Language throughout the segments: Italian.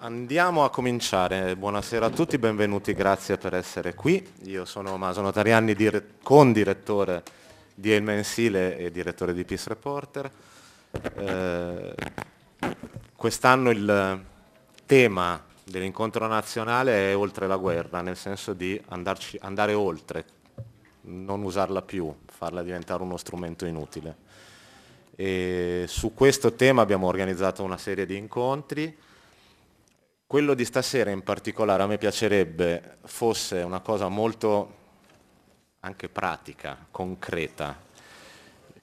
Andiamo a cominciare. Buonasera a tutti, benvenuti, grazie per essere qui. Io sono Masono Tarianni, dire- condirettore di El Mensile e direttore di Peace Reporter. Eh, quest'anno il tema dell'incontro nazionale è oltre la guerra, nel senso di andarci, andare oltre, non usarla più, farla diventare uno strumento inutile. E su questo tema abbiamo organizzato una serie di incontri quello di stasera in particolare a me piacerebbe fosse una cosa molto anche pratica, concreta,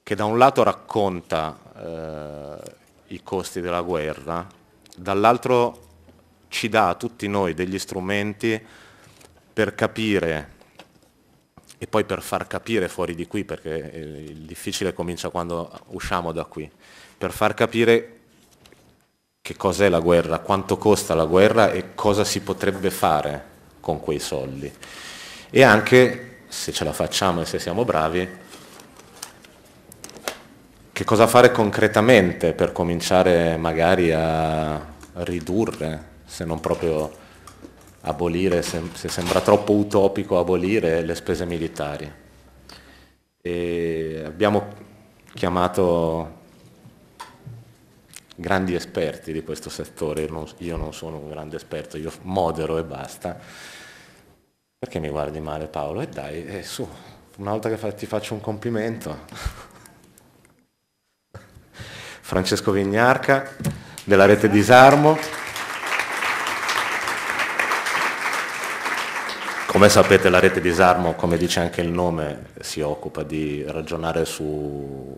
che da un lato racconta eh, i costi della guerra, dall'altro ci dà a tutti noi degli strumenti per capire e poi per far capire fuori di qui, perché eh, il difficile comincia quando usciamo da qui, per far capire che cos'è la guerra, quanto costa la guerra e cosa si potrebbe fare con quei soldi. E anche, se ce la facciamo e se siamo bravi, che cosa fare concretamente per cominciare magari a ridurre, se non proprio abolire, se, se sembra troppo utopico abolire le spese militari. E abbiamo chiamato grandi esperti di questo settore, io non, sono un grande esperto, io modero e basta. Perché mi guardi male Paolo? E dai, e su, una volta che ti faccio un complimento. Francesco Vignarca della rete Disarmo. Come sapete la rete Disarmo, come dice anche il nome, si occupa di ragionare su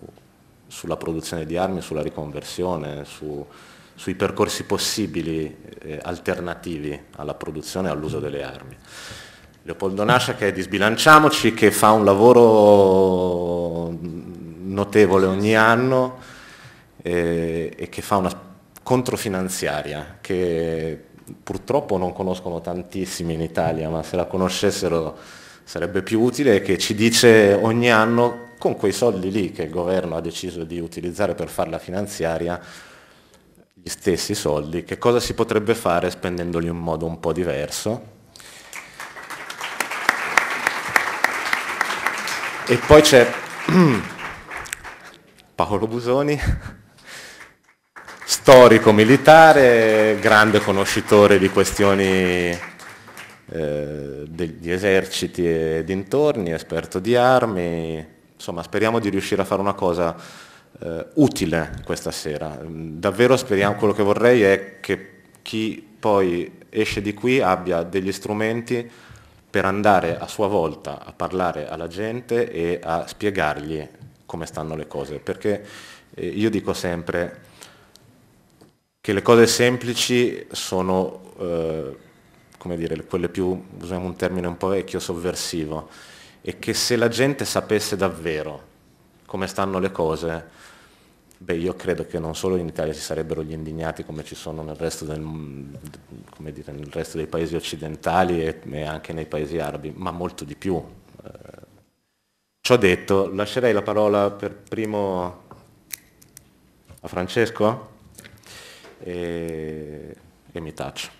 sulla produzione di armi, sulla riconversione, su, sui percorsi possibili eh, alternativi alla produzione e all'uso delle armi. Leopoldo Nascia che è di Sbilanciamoci, che fa un lavoro notevole ogni anno eh, e che fa una controfinanziaria che purtroppo non conoscono tantissimi in Italia, ma se la conoscessero sarebbe più utile, che ci dice ogni anno con quei soldi lì che il governo ha deciso di utilizzare per fare la finanziaria, gli stessi soldi, che cosa si potrebbe fare spendendoli in modo un po' diverso? E poi c'è Paolo Busoni, storico militare, grande conoscitore di questioni eh, degli eserciti e dintorni, esperto di armi, insomma, speriamo di riuscire a fare una cosa eh, utile questa sera. Mm, davvero speriamo, quello che vorrei è che chi poi esce di qui abbia degli strumenti per andare a sua volta a parlare alla gente e a spiegargli come stanno le cose, perché eh, io dico sempre che le cose semplici sono, eh, come dire, quelle più, usiamo un termine un po' vecchio, sovversivo e che se la gente sapesse davvero come stanno le cose, beh io credo che non solo in Italia ci sarebbero gli indignati come ci sono nel resto, del, dire, nel resto dei paesi occidentali e, e, anche nei paesi arabi, ma molto di più. Eh, ciò detto, lascerei la parola per primo a Francesco e, e mi taccio.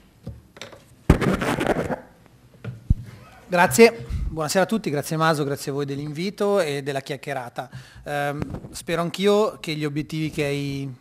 Grazie. Buonasera a tutti, grazie Maso, grazie a voi dell'invito e della chiacchierata. Eh, spero anch'io che gli obiettivi che hai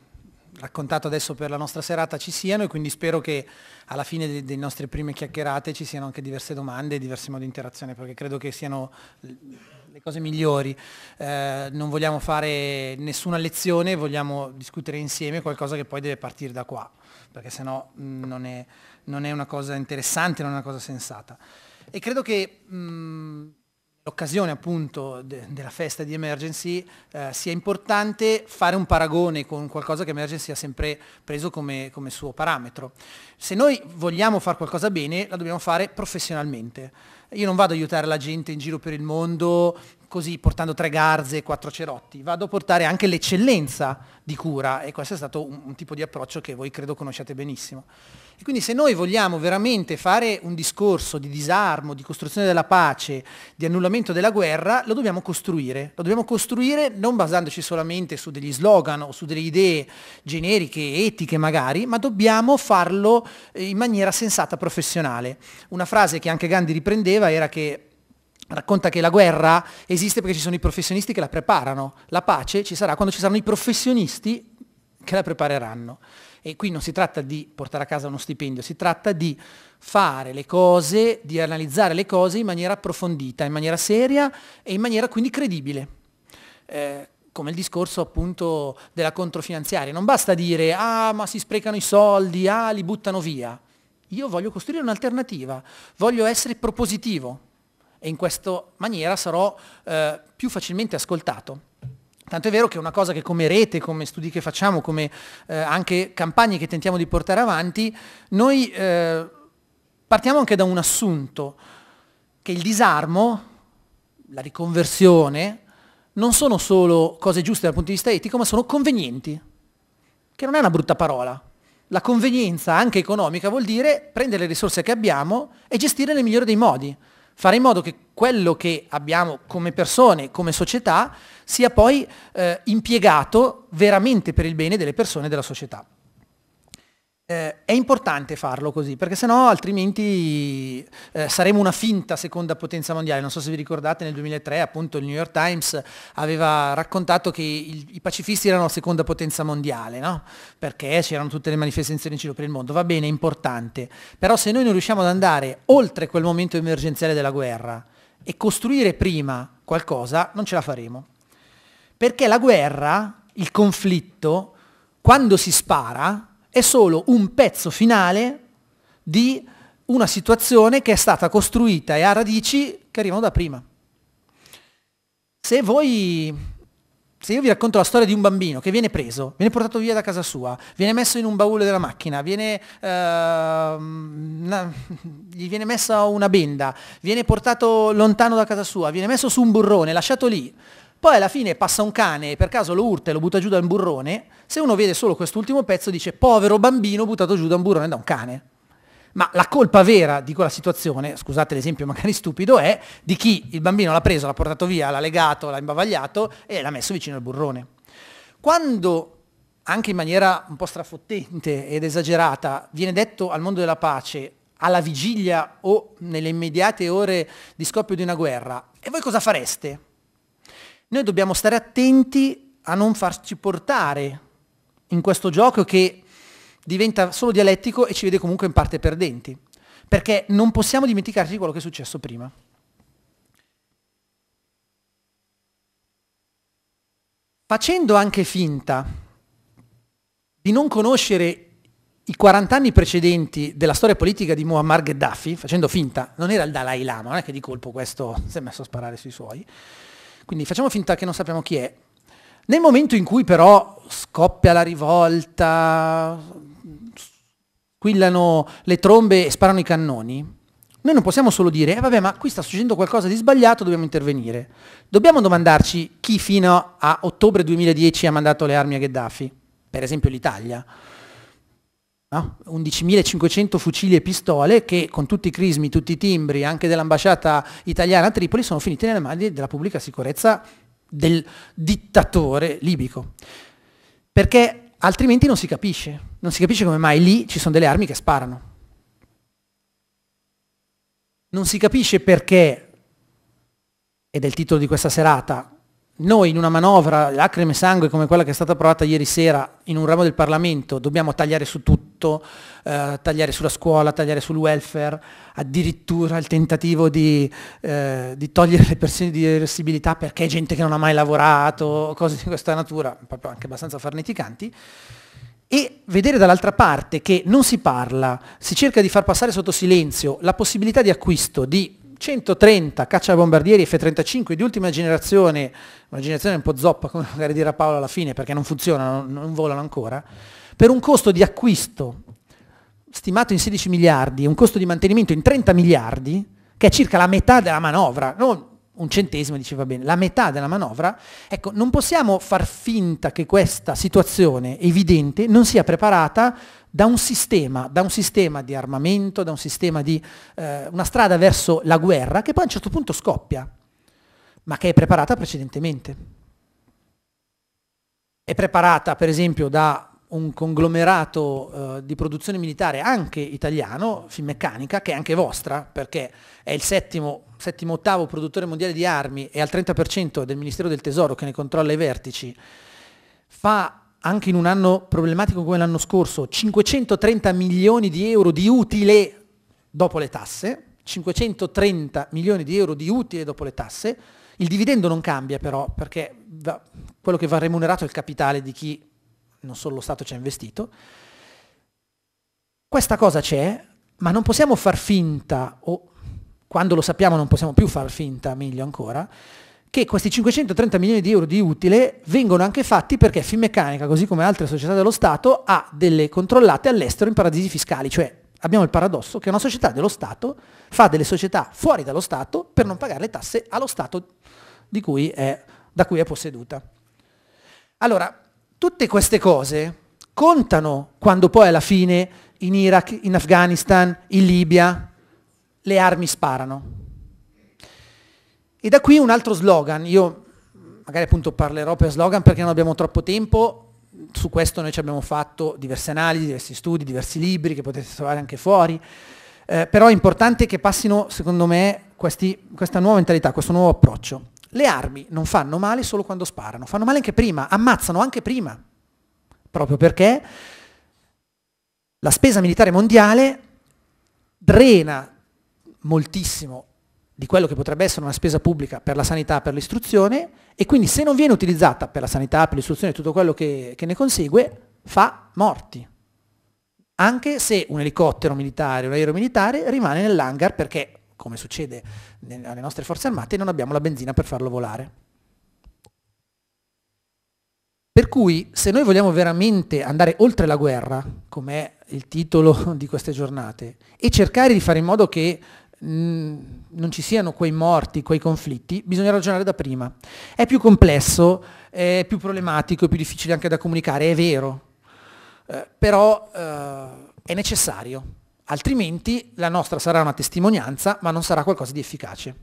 raccontato adesso per la nostra serata ci siano e quindi spero che alla fine delle nostre prime chiacchierate ci siano anche diverse domande e diversi modi di interazione perché credo che siano le cose migliori. Eh, non vogliamo fare nessuna lezione, vogliamo discutere insieme qualcosa che poi deve partire da qua perché sennò non è, non è una cosa interessante, non è una cosa sensata. E credo che mh, l'occasione appunto de- della festa di Emergency eh, sia importante fare un paragone con qualcosa che Emergency ha sempre preso come, come suo parametro. Se noi vogliamo fare qualcosa bene, la dobbiamo fare professionalmente. Io non vado ad aiutare la gente in giro per il mondo così portando tre garze e quattro cerotti, vado a portare anche l'eccellenza di cura e questo è stato un, un tipo di approccio che voi credo conosciate benissimo. E quindi se noi vogliamo veramente fare un discorso di disarmo, di costruzione della pace, di annullamento della guerra, lo dobbiamo costruire. Lo dobbiamo costruire non basandoci solamente su degli slogan o su delle idee generiche, etiche magari, ma dobbiamo farlo eh, in maniera sensata, professionale. Una frase che anche Gandhi riprendeva era che racconta che la guerra esiste perché ci sono i professionisti che la preparano, la pace ci sarà quando ci saranno i professionisti che la prepareranno. E qui non si tratta di portare a casa uno stipendio, si tratta di fare le cose, di analizzare le cose in maniera approfondita, in maniera seria e in maniera quindi credibile. Eh, come il discorso appunto della controfinanziaria. Non basta dire ah ma si sprecano i soldi, ah li buttano via. Io voglio costruire un'alternativa, voglio essere propositivo e in questa maniera sarò eh, più facilmente ascoltato. Tanto è vero che è una cosa che come rete, come studi che facciamo, come eh, anche campagne che tentiamo di portare avanti, noi eh, partiamo anche da un assunto, che il disarmo, la riconversione, non sono solo cose giuste dal punto di vista etico, ma sono convenienti, che non è una brutta parola. La convenienza anche economica vuol dire prendere le risorse che abbiamo e gestirle nel migliore dei modi, fare in modo che quello che abbiamo come persone, come società, sia poi eh, impiegato veramente per il bene delle persone e della società. Eh, è importante farlo così, perché sennò altrimenti eh, saremo una finta seconda potenza mondiale. Non so se vi ricordate, nel 2003 appunto il New York Times aveva raccontato che il, i pacifisti erano la seconda potenza mondiale, no? perché c'erano tutte le manifestazioni in giro per il mondo. Va bene, è importante. Però se noi non riusciamo ad andare oltre quel momento emergenziale della guerra, e costruire prima qualcosa, non ce la faremo. Perché la guerra, il conflitto, quando si spara, è solo un pezzo finale di una situazione che è stata costruita e ha radici che arrivano da prima. Se voi se io vi racconto la storia di un bambino che viene preso, viene portato via da casa sua, viene messo in un baule della macchina, viene, uh, ehm, una, gli viene messa una benda, viene portato lontano da casa sua, viene messo su un burrone, lasciato lì, poi alla fine passa un cane e per caso lo urta e lo butta giù da un burrone, se uno vede solo quest'ultimo pezzo dice povero bambino buttato giù da un burrone da un cane ma la colpa vera di quella situazione, scusate l'esempio magari stupido, è di chi il bambino l'ha preso, l'ha portato via, l'ha legato, l'ha imbavagliato e l'ha messo vicino al burrone. Quando anche in maniera un po' strafottente ed esagerata, viene detto al mondo della pace alla vigilia o nelle immediate ore di scoppio di una guerra, e voi cosa fareste? Noi dobbiamo stare attenti a non farci portare in questo gioco che diventa solo dialettico e ci vede comunque in parte perdenti, perché non possiamo dimenticarci di quello che è successo prima. Facendo anche finta di non conoscere i 40 anni precedenti della storia politica di Muammar Gheddafi, facendo finta, non era il Dalai Lama, non è che di colpo questo si è messo a sparare sui suoi, quindi facciamo finta che non sappiamo chi è. Nel momento in cui però scoppia la rivolta, squillano le trombe e sparano i cannoni, noi non possiamo solo dire, eh vabbè, ma qui sta succedendo qualcosa di sbagliato, dobbiamo intervenire. Dobbiamo domandarci chi fino a ottobre 2010 ha mandato le armi a Gheddafi, per esempio l'Italia. No? 11.500 fucili e pistole che con tutti i crismi, tutti i timbri, anche dell'ambasciata italiana a Tripoli, sono finiti nelle mani della pubblica sicurezza del dittatore libico. Perché altrimenti non si capisce, non si capisce come mai lì ci sono delle armi che sparano. Non si capisce perché, ed è il titolo di questa serata, noi in una manovra lacrime e sangue come quella che è stata approvata ieri sera in un ramo del Parlamento dobbiamo tagliare su tutto tutto, eh, tagliare sulla scuola, tagliare sul welfare, addirittura il tentativo di, eh, di togliere le persone di irreversibilità perché è gente che non ha mai lavorato, cose di questa natura, proprio anche abbastanza farneticanti e vedere dall'altra parte che non si parla, si cerca di far passare sotto silenzio la possibilità di acquisto di 130 cacciabombardieri F-35 di ultima generazione, una generazione un po' zoppa come magari dirà Paolo alla fine perché non funzionano, non volano ancora, per un costo di acquisto stimato in 16 miliardi e un costo di mantenimento in 30 miliardi, che è circa la metà della manovra, non un centesimo, diceva bene, la metà della manovra, ecco, non possiamo far finta che questa situazione evidente non sia preparata da un sistema, da un sistema di armamento, da un sistema di eh, una strada verso la guerra che poi a un certo punto scoppia, ma che è preparata precedentemente. È preparata per esempio da un conglomerato eh, di produzione militare anche italiano, Finmeccanica, che è anche vostra, perché è il settimo, settimo ottavo produttore mondiale di armi e al 30% del Ministero del Tesoro che ne controlla i vertici, fa anche in un anno problematico come l'anno scorso 530 milioni di euro di utile dopo le tasse, 530 milioni di euro di utile dopo le tasse, il dividendo non cambia però perché va, quello che va remunerato è il capitale di chi non solo lo Stato ci ha investito. Questa cosa c'è, ma non possiamo far finta, o quando lo sappiamo non possiamo più far finta, meglio ancora, che questi 530 milioni di euro di utile vengono anche fatti perché Finmeccanica, così come altre società dello Stato, ha delle controllate all'estero in paradisi fiscali, cioè abbiamo il paradosso che una società dello Stato fa delle società fuori dallo Stato per non pagare le tasse allo Stato cui è, da cui è posseduta. Allora, Tutte queste cose contano quando poi alla fine in Iraq, in Afghanistan, in Libia le armi sparano. E da qui un altro slogan, io magari appunto parlerò per slogan perché non abbiamo troppo tempo, su questo noi ci abbiamo fatto diverse analisi, diversi studi, diversi libri che potete trovare anche fuori, eh, però è importante che passino secondo me questi, questa nuova mentalità, questo nuovo approccio. Le armi non fanno male solo quando sparano, fanno male anche prima, ammazzano anche prima, proprio perché la spesa militare mondiale drena moltissimo di quello che potrebbe essere una spesa pubblica per la sanità, per l'istruzione, e quindi se non viene utilizzata per la sanità, per l'istruzione e tutto quello che, che, ne consegue, fa morti. Anche se un elicottero militare, un aereo militare rimane nell'hangar perché come succede alle nostre forze armate, non abbiamo la benzina per farlo volare. Per cui se noi vogliamo veramente andare oltre la guerra, come è il titolo di queste giornate, e cercare di fare in modo che mm, non ci siano quei morti, quei conflitti, bisogna ragionare da prima. È più complesso, è più problematico, è più difficile anche da comunicare, è vero, eh, però eh, è necessario altrimenti la nostra sarà una testimonianza ma non sarà qualcosa di efficace.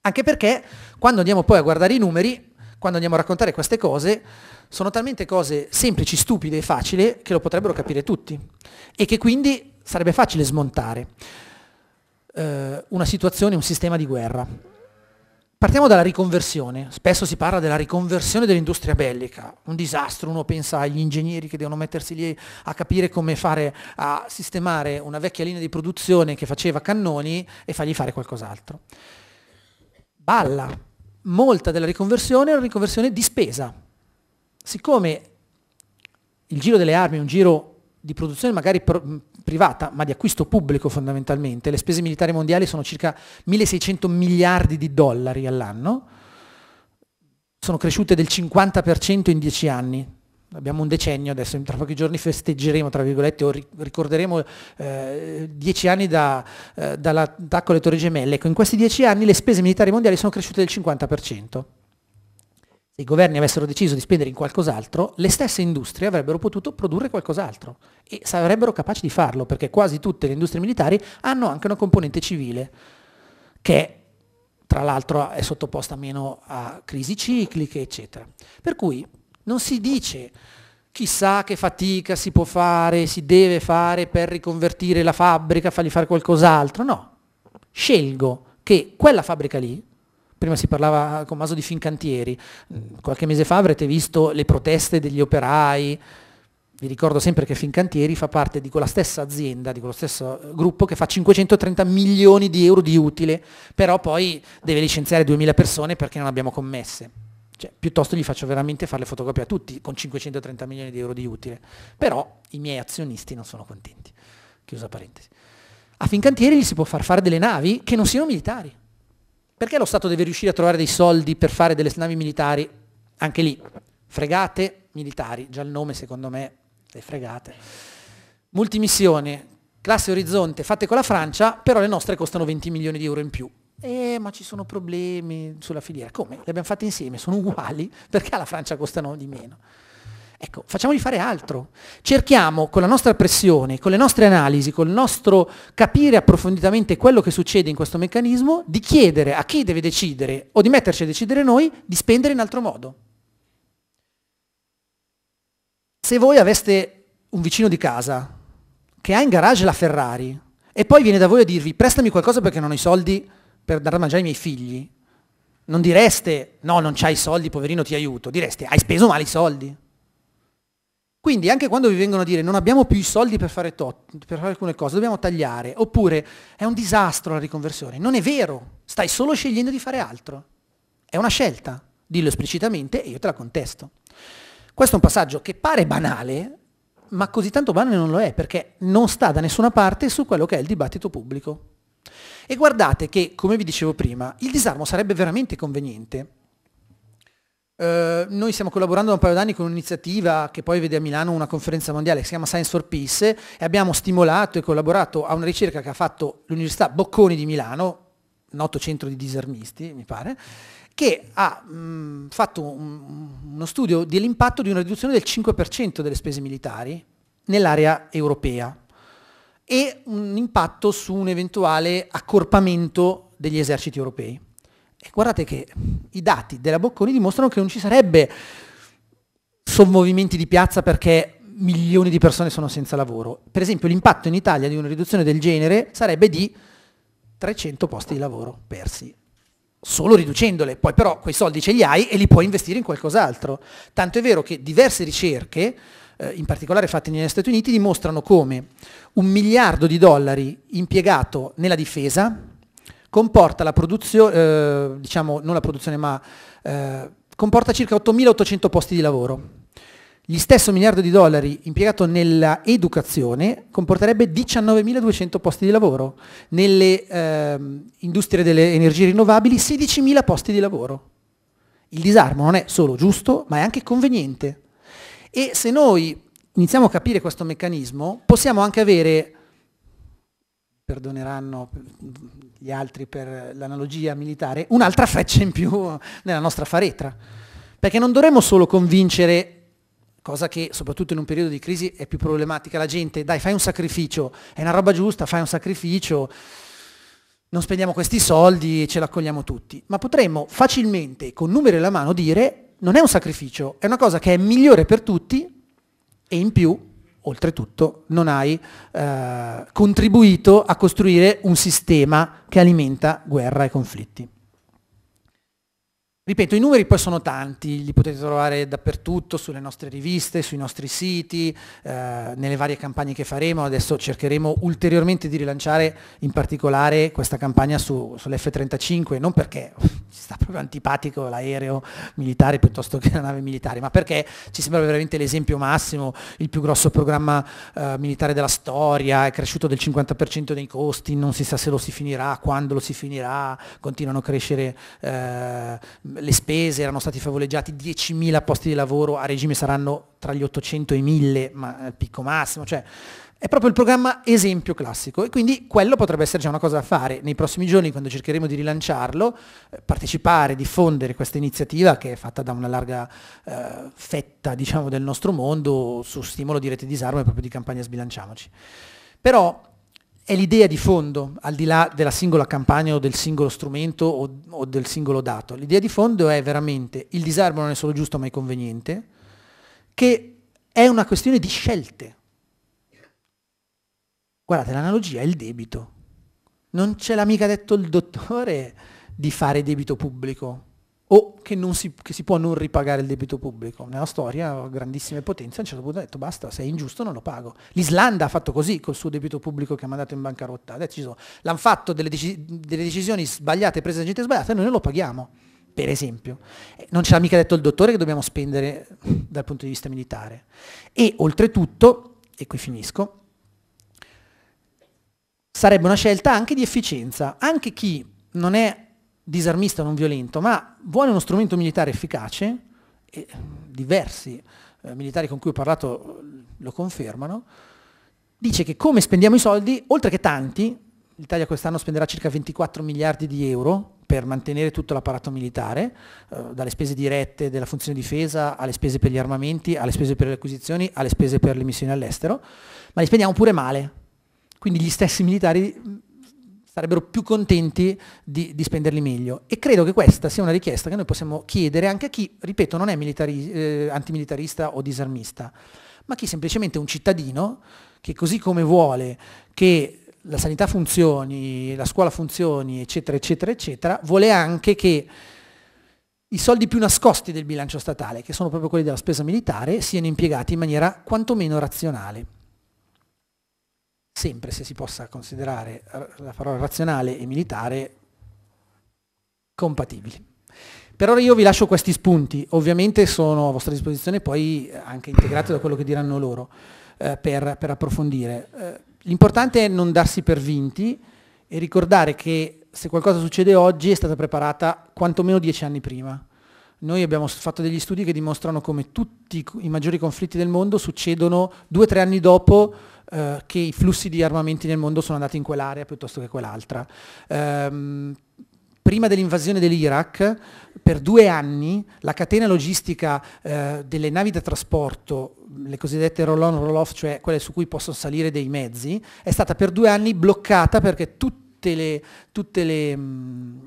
Anche perché quando andiamo poi a guardare i numeri, quando andiamo a raccontare queste cose, sono talmente cose semplici, stupide e facili che lo potrebbero capire tutti e che quindi sarebbe facile smontare eh, una situazione, un sistema di guerra. Partiamo dalla riconversione. Spesso si parla della riconversione dell'industria bellica, un disastro, uno pensa agli ingegneri che devono mettersi lì a capire come fare a sistemare una vecchia linea di produzione che faceva cannoni e fargli fare qualcos'altro. Balla, molta della riconversione è una riconversione di spesa. Siccome il giro delle armi è un giro di produzione magari privata, ma di acquisto pubblico fondamentalmente. Le spese militari mondiali sono circa 1.600 miliardi di dollari all'anno, sono cresciute del 50% in dieci anni. Abbiamo un decennio adesso, tra pochi giorni festeggeremo, tra virgolette, o ricorderemo eh, dieci anni da, eh, dall'attacco alle Torri Gemelle. Ecco, in questi dieci anni le spese militari mondiali sono cresciute del 50% se i governi avessero deciso di spendere in qualcos'altro, le stesse industrie avrebbero potuto produrre qualcos'altro e sarebbero capaci di farlo, perché quasi tutte le industrie militari hanno anche una componente civile, che tra l'altro è sottoposta meno a crisi cicliche, eccetera. Per cui non si dice chissà che fatica si può fare, si deve fare per riconvertire la fabbrica, fargli fare qualcos'altro, no. Scelgo che quella fabbrica lì Prima si parlava eh, con Maso di Fincantieri, mm, qualche mese fa avrete visto le proteste degli operai, vi ricordo sempre che Fincantieri fa parte di quella stessa azienda, di quello stesso eh, gruppo che fa 530 milioni di euro di utile, però poi deve licenziare 2000 persone perché non abbiamo commesse. Cioè, piuttosto gli faccio veramente fare le fotocopie a tutti con 530 milioni di euro di utile. Però i miei azionisti non sono contenti. Chiusa parentesi. A Fincantieri gli si può far fare delle navi che non siano militari. Perché lo Stato deve riuscire a trovare dei soldi per fare delle navi militari? Anche lì, fregate militari, già il nome secondo me, è fregate. Multimissione, classe orizzonte fatte con la Francia, però le nostre costano 20 milioni di euro in più. Eh, ma ci sono problemi sulla filiera. Come? Le abbiamo fatte insieme, sono uguali, perché alla Francia costano di meno? Ecco, facciamogli fare altro. Cerchiamo con la nostra pressione, con le nostre analisi, col nostro capire approfonditamente quello che succede in questo meccanismo, di chiedere a chi deve decidere o di metterci a decidere noi di spendere in altro modo. Se voi aveste un vicino di casa che ha in garage la Ferrari e poi viene da voi a dirvi prestami qualcosa perché non ho i soldi per dare da mangiare ai miei figli, non direste no, non c'hai i soldi, poverino ti aiuto, direste hai speso male i soldi. Quindi anche quando vi vengono a dire non abbiamo più i soldi per fare, tot, per fare alcune cose, dobbiamo tagliare, oppure è un disastro la riconversione, non è vero, stai solo scegliendo di fare altro. È una scelta, dillo esplicitamente e io te la contesto. Questo è un passaggio che pare banale, ma così tanto banale non lo è, perché non sta da nessuna parte su quello che è il dibattito pubblico. E guardate che, come vi dicevo prima, il disarmo sarebbe veramente conveniente, eh, noi stiamo collaborando da un paio d'anni con un'iniziativa che poi vede a Milano una conferenza mondiale che si chiama Science for Peace e abbiamo stimolato e collaborato a una ricerca che ha fatto l'Università Bocconi di Milano, noto centro di disarmisti mi pare, che ha mh, mm, fatto un, uno studio dell'impatto di una riduzione del 5% delle spese militari nell'area europea e un impatto su un eventuale accorpamento degli eserciti europei. E guardate che i dati della Bocconi dimostrano che non ci sarebbe sommovimenti di piazza perché milioni di persone sono senza lavoro. Per esempio l'impatto in Italia di una riduzione del genere sarebbe di 300 posti di lavoro persi solo riducendole, poi però quei soldi ce li hai e li puoi investire in qualcos'altro. Tanto è vero che diverse ricerche, eh, in particolare fatte negli Stati Uniti, dimostrano come un miliardo di dollari impiegato nella difesa comporta la produzione, eh, diciamo non la produzione ma eh, comporta circa 8.800 posti di lavoro. Gli stesso miliardo di dollari impiegato nella educazione comporterebbe 19.200 posti di lavoro, nelle eh, industrie delle energie rinnovabili 16.000 posti di lavoro. Il disarmo non è solo giusto, ma è anche conveniente. E se noi iniziamo a capire questo meccanismo, possiamo anche avere, perdoneranno, gli altri per l'analogia militare, un'altra freccia in più nella nostra faretra. Perché non dovremmo solo convincere cosa che soprattutto in un periodo di crisi è più problematica. La gente, dai, fai un sacrificio, è una roba giusta, fai un sacrificio, non spendiamo questi soldi, ce l'accogliamo tutti. Ma potremmo facilmente, con numeri alla mano, dire non è un sacrificio, è una cosa che è migliore per tutti e in più oltretutto non hai eh, contribuito a costruire un sistema che alimenta guerra e conflitti. Ripeto, i numeri poi sono tanti, li potete trovare dappertutto, sulle nostre riviste, sui nostri siti, eh, nelle varie campagne che faremo. Adesso cercheremo ulteriormente di rilanciare in particolare questa campagna su, sull'F-35, non perché ci sta proprio antipatico l'aereo militare piuttosto che la nave militare, ma perché ci sembra veramente l'esempio massimo, il più grosso programma eh, militare della storia, è cresciuto del 50% dei costi, non si sa se lo si finirà, quando lo si finirà, continuano a crescere... Eh, le spese erano stati favoleggiati 10.000 posti di lavoro, a regime saranno tra gli 800 e i 1.000, ma al eh, picco massimo, cioè è proprio il programma esempio classico e quindi quello potrebbe essere già una cosa da fare. Nei prossimi giorni, quando cercheremo di rilanciarlo, eh, partecipare, diffondere questa iniziativa che è fatta da una larga eh, fetta diciamo, del nostro mondo su stimolo di rete disarmo e proprio di campagna Sbilanciamoci. Però è l'idea di fondo, al di là della singola campagna o del singolo strumento o, o del singolo dato. L'idea di fondo è veramente il disarmo non è solo giusto ma è conveniente, che è una questione di scelte. Guardate, l'analogia è il debito. Non ce l'ha mica detto il dottore di fare debito pubblico, o che, si, che si può non ripagare il debito pubblico. Nella storia grandissime potenze a un certo punto ha detto basta, se è ingiusto non lo pago. L'Islanda ha fatto così col suo debito pubblico che ha mandato in bancarotta, adesso l'hanno fatto delle, dec- delle, decisioni sbagliate prese da gente sbagliata e noi non lo paghiamo, per esempio. Eh, non ce l'ha mica detto il dottore che dobbiamo spendere dal punto di vista militare. E oltretutto, e qui finisco, sarebbe una scelta anche di efficienza. Anche chi non è disarmista non violento, ma vuole uno strumento militare efficace, e diversi eh, militari con cui ho parlato eh, lo confermano, dice che come spendiamo i soldi, oltre che tanti, l'Italia quest'anno spenderà circa 24 miliardi di euro per mantenere tutto l'apparato militare, eh, dalle spese dirette della funzione difesa alle spese per gli armamenti, alle spese per le acquisizioni, alle spese per le missioni all'estero, ma li spendiamo pure male. Quindi gli stessi militari sarebbero più contenti di, di, spenderli meglio. E credo che questa sia una richiesta che noi possiamo chiedere anche a chi, ripeto, non è militari, eh, antimilitarista o disarmista, ma chi semplicemente è un cittadino che così come vuole che la sanità funzioni, la scuola funzioni, eccetera, eccetera, eccetera, vuole anche che i soldi più nascosti del bilancio statale, che sono proprio quelli della spesa militare, siano impiegati in maniera quantomeno razionale sempre se si possa considerare eh, la parola razionale e militare compatibili. Per ora io vi lascio questi spunti, ovviamente sono a vostra disposizione poi eh, anche integrati da quello che diranno loro eh, per, per, approfondire. Eh, l'importante è non darsi per vinti e ricordare che se qualcosa succede oggi è stata preparata quantomeno dieci anni prima. Noi abbiamo fatto degli studi che dimostrano come tutti i maggiori conflitti del mondo succedono due o tre anni dopo eh, che i flussi di armamenti nel mondo sono andati in quell'area piuttosto che quell'altra. Ehm, prima dell'invasione dell'Iraq, per due anni la catena logistica eh, delle navi da trasporto, le cosiddette roll-on, roll-off, cioè quelle su cui possono salire dei mezzi, è stata per due anni bloccata perché tutte le, tutte le mh, mm,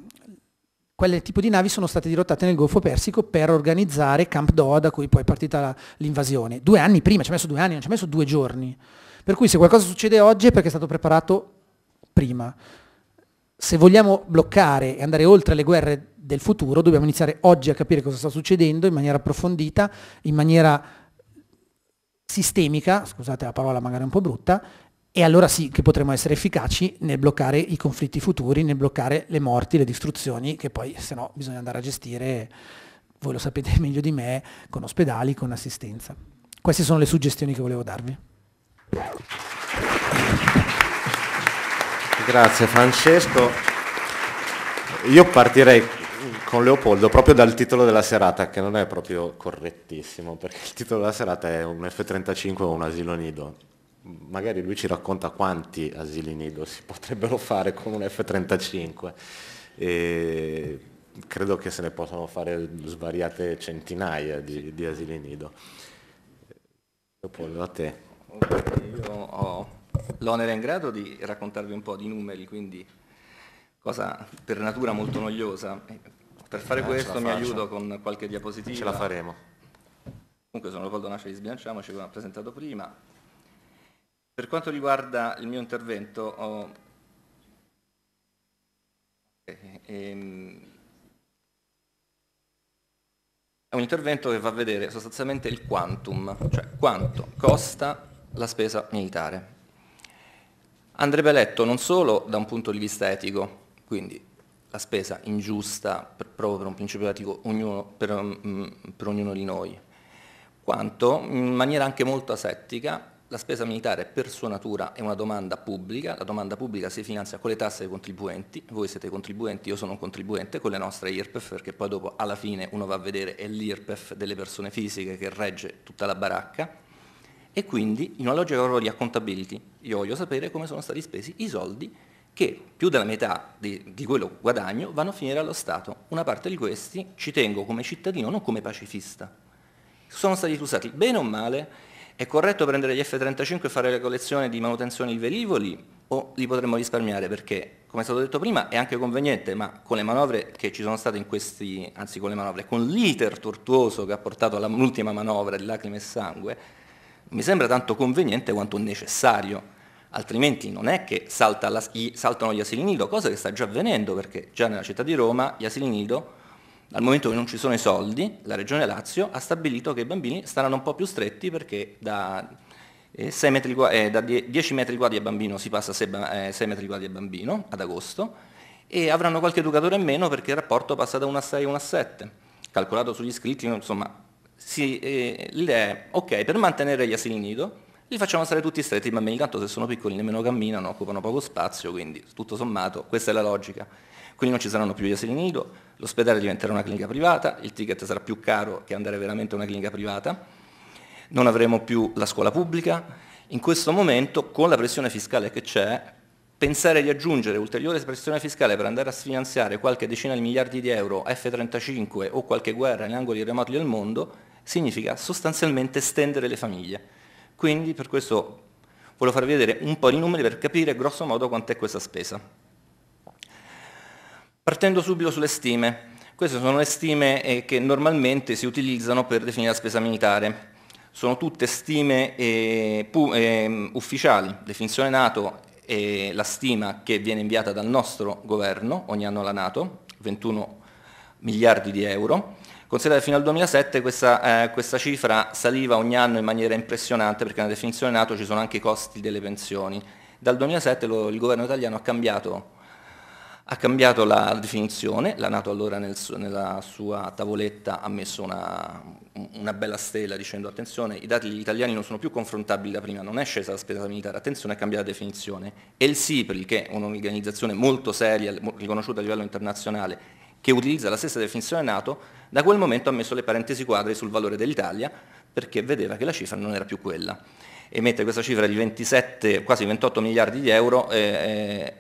quel tipo di navi sono state dirottate nel Golfo Persico per organizzare Camp Doha da cui poi è partita l'invasione. Due anni prima, ci ha messo due anni, non ci ha messo due giorni. Per cui se qualcosa succede oggi è perché è stato preparato prima. Se vogliamo bloccare e andare oltre le guerre del futuro, dobbiamo iniziare oggi a capire cosa sta succedendo in maniera approfondita, in maniera sistemica, scusate la parola magari un po' brutta, e allora sì che potremo essere efficaci nel bloccare i conflitti futuri, nel bloccare le morti, le distruzioni, che poi se no bisogna andare a gestire, voi lo sapete meglio di me, con ospedali, con assistenza. Queste sono le suggestioni che volevo darvi. Grazie Francesco. Io partirei con Leopoldo proprio dal titolo della serata, che non è proprio correttissimo, perché il titolo della serata è un F-35 o un asilo nido. Magari lui ci racconta quanti asili nido si potrebbero fare con un F-35. E credo che se ne possano fare svariate centinaia di, di asili nido. Leopoldo, a te io ho l'onere in grado di raccontarvi un po' di numeri, quindi cosa per natura molto noiosa. Per fare eh, questo mi aiuto con qualche diapositiva. Ce la faremo. Comunque sono Leopoldo Nasce di Sbianciamoci, come ho presentato prima. Per quanto riguarda il mio intervento, ho... Eh, ehm, è un intervento che va a vedere sostanzialmente il quantum, cioè quanto costa la spesa militare. Andrebbe letto non solo da un punto di vista etico, quindi la spesa ingiusta per, proprio per un principio etico ognuno, per, mm, per ognuno di noi, quanto in maniera anche molto asettica la spesa militare per sua natura è una domanda pubblica, la domanda pubblica si finanzia con le tasse dei contribuenti, voi siete contribuenti, io sono un contribuente, con le nostre IRPEF, perché poi dopo alla fine uno va a vedere è l'IRPEF delle persone fisiche che regge tutta la baracca, e quindi in una logica di accountability io voglio sapere come sono stati spesi i soldi che più della metà di, di quello guadagno vanno a finire allo Stato. Una parte di questi ci tengo come cittadino, non come pacifista. Sono stati usati bene o male? È corretto prendere gli F-35 e fare la collezione di manutenzione di velivoli o li potremmo risparmiare perché, come è stato detto prima, è anche conveniente, ma con le manovre che ci sono state in questi, anzi con le manovre, con l'iter tortuoso che ha portato all'ultima manovra di lacrime e sangue, mi sembra tanto conveniente quanto necessario, altrimenti non è che salta la, saltano gli asili nido, cosa che sta già avvenendo perché già nella città di Roma gli asili nido, al momento che non ci sono i soldi, la Regione Lazio ha stabilito che i bambini staranno un po' più stretti perché da, eh, eh, 10 metri quadri a bambino si passa a 6, eh, metri quadri a bambino ad agosto e avranno qualche educatore in meno perché il rapporto passa da 1 a 6 a 1 a 7. Calcolato sugli iscritti, insomma, si, eh, le, ok, per mantenere gli asili nido li facciamo stare tutti stretti i bambini, tanto se sono piccoli nemmeno camminano, occupano poco spazio, quindi tutto sommato questa è la logica. Quindi non ci saranno più gli asili nido, l'ospedale diventerà una clinica privata, il ticket sarà più caro che andare veramente a una clinica privata, non avremo più la scuola pubblica. In questo momento, con la pressione fiscale che c'è, pensare di aggiungere ulteriore pressione fiscale per andare a sfinanziare qualche decina di miliardi di euro F-35 o qualche guerra in angoli remoti del mondo significa sostanzialmente stendere le famiglie. Quindi per questo volevo farvi vedere un po' di numeri per capire grosso modo quant'è questa spesa. Partendo subito sulle stime, queste sono le stime eh, che normalmente si utilizzano per definire la spesa militare. Sono tutte stime eh, pu- eh, ufficiali, definizione Nato è la stima che viene inviata dal nostro governo, ogni anno alla Nato, 21 miliardi di euro, Considerate fino al 2007 questa, eh, questa, cifra saliva ogni anno in maniera impressionante perché nella definizione NATO ci sono anche i costi delle pensioni. Dal 2007 lo, il governo italiano ha cambiato, ha cambiato, la definizione, la NATO allora nel, nella sua tavoletta ha messo una, una bella stella dicendo attenzione i dati italiani non sono più confrontabili da prima, non è scesa la spesa militare, attenzione è cambiata la definizione. E il SIPRI che è un'organizzazione molto seria, riconosciuta a livello internazionale che utilizza la stessa definizione NATO, da quel momento ha messo le parentesi quadri sul valore dell'Italia perché vedeva che la cifra non era più quella. E mette questa cifra di 27, quasi 28 miliardi di euro, eh, eh,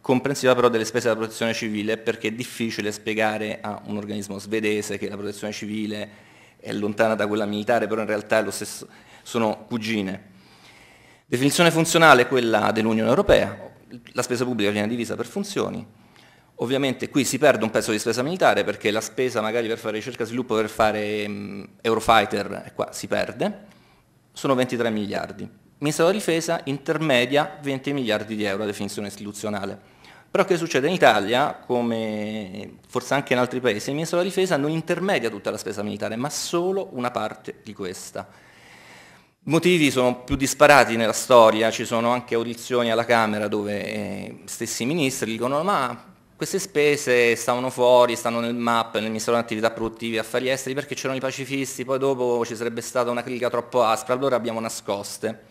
comprensiva però delle spese della protezione civile, perché è difficile spiegare a un organismo svedese che la protezione civile è lontana da quella militare, però in realtà stesso, sono cugine. Definizione funzionale è quella dell'Unione Europea, la spesa pubblica viene divisa per funzioni, Ovviamente qui si perde un pezzo di spesa militare perché la spesa magari per fare ricerca e sviluppo, per fare um, Eurofighter, eh, qua si perde, sono 23 miliardi. Il Ministero della Difesa intermedia 20 miliardi di euro a definizione istituzionale. Però che succede? In Italia, come forse anche in altri paesi, il Ministero della Difesa non intermedia tutta la spesa militare, ma solo una parte di questa. I motivi sono più disparati nella storia, ci sono anche audizioni alla Camera dove eh, stessi ministri dicono ma queste spese stavano fuori, stanno nel MAP, nel Ministero delle Attività Produttive e Affari Esteri perché c'erano i pacifisti, poi dopo ci sarebbe stata una critica troppo aspra, allora abbiamo nascoste.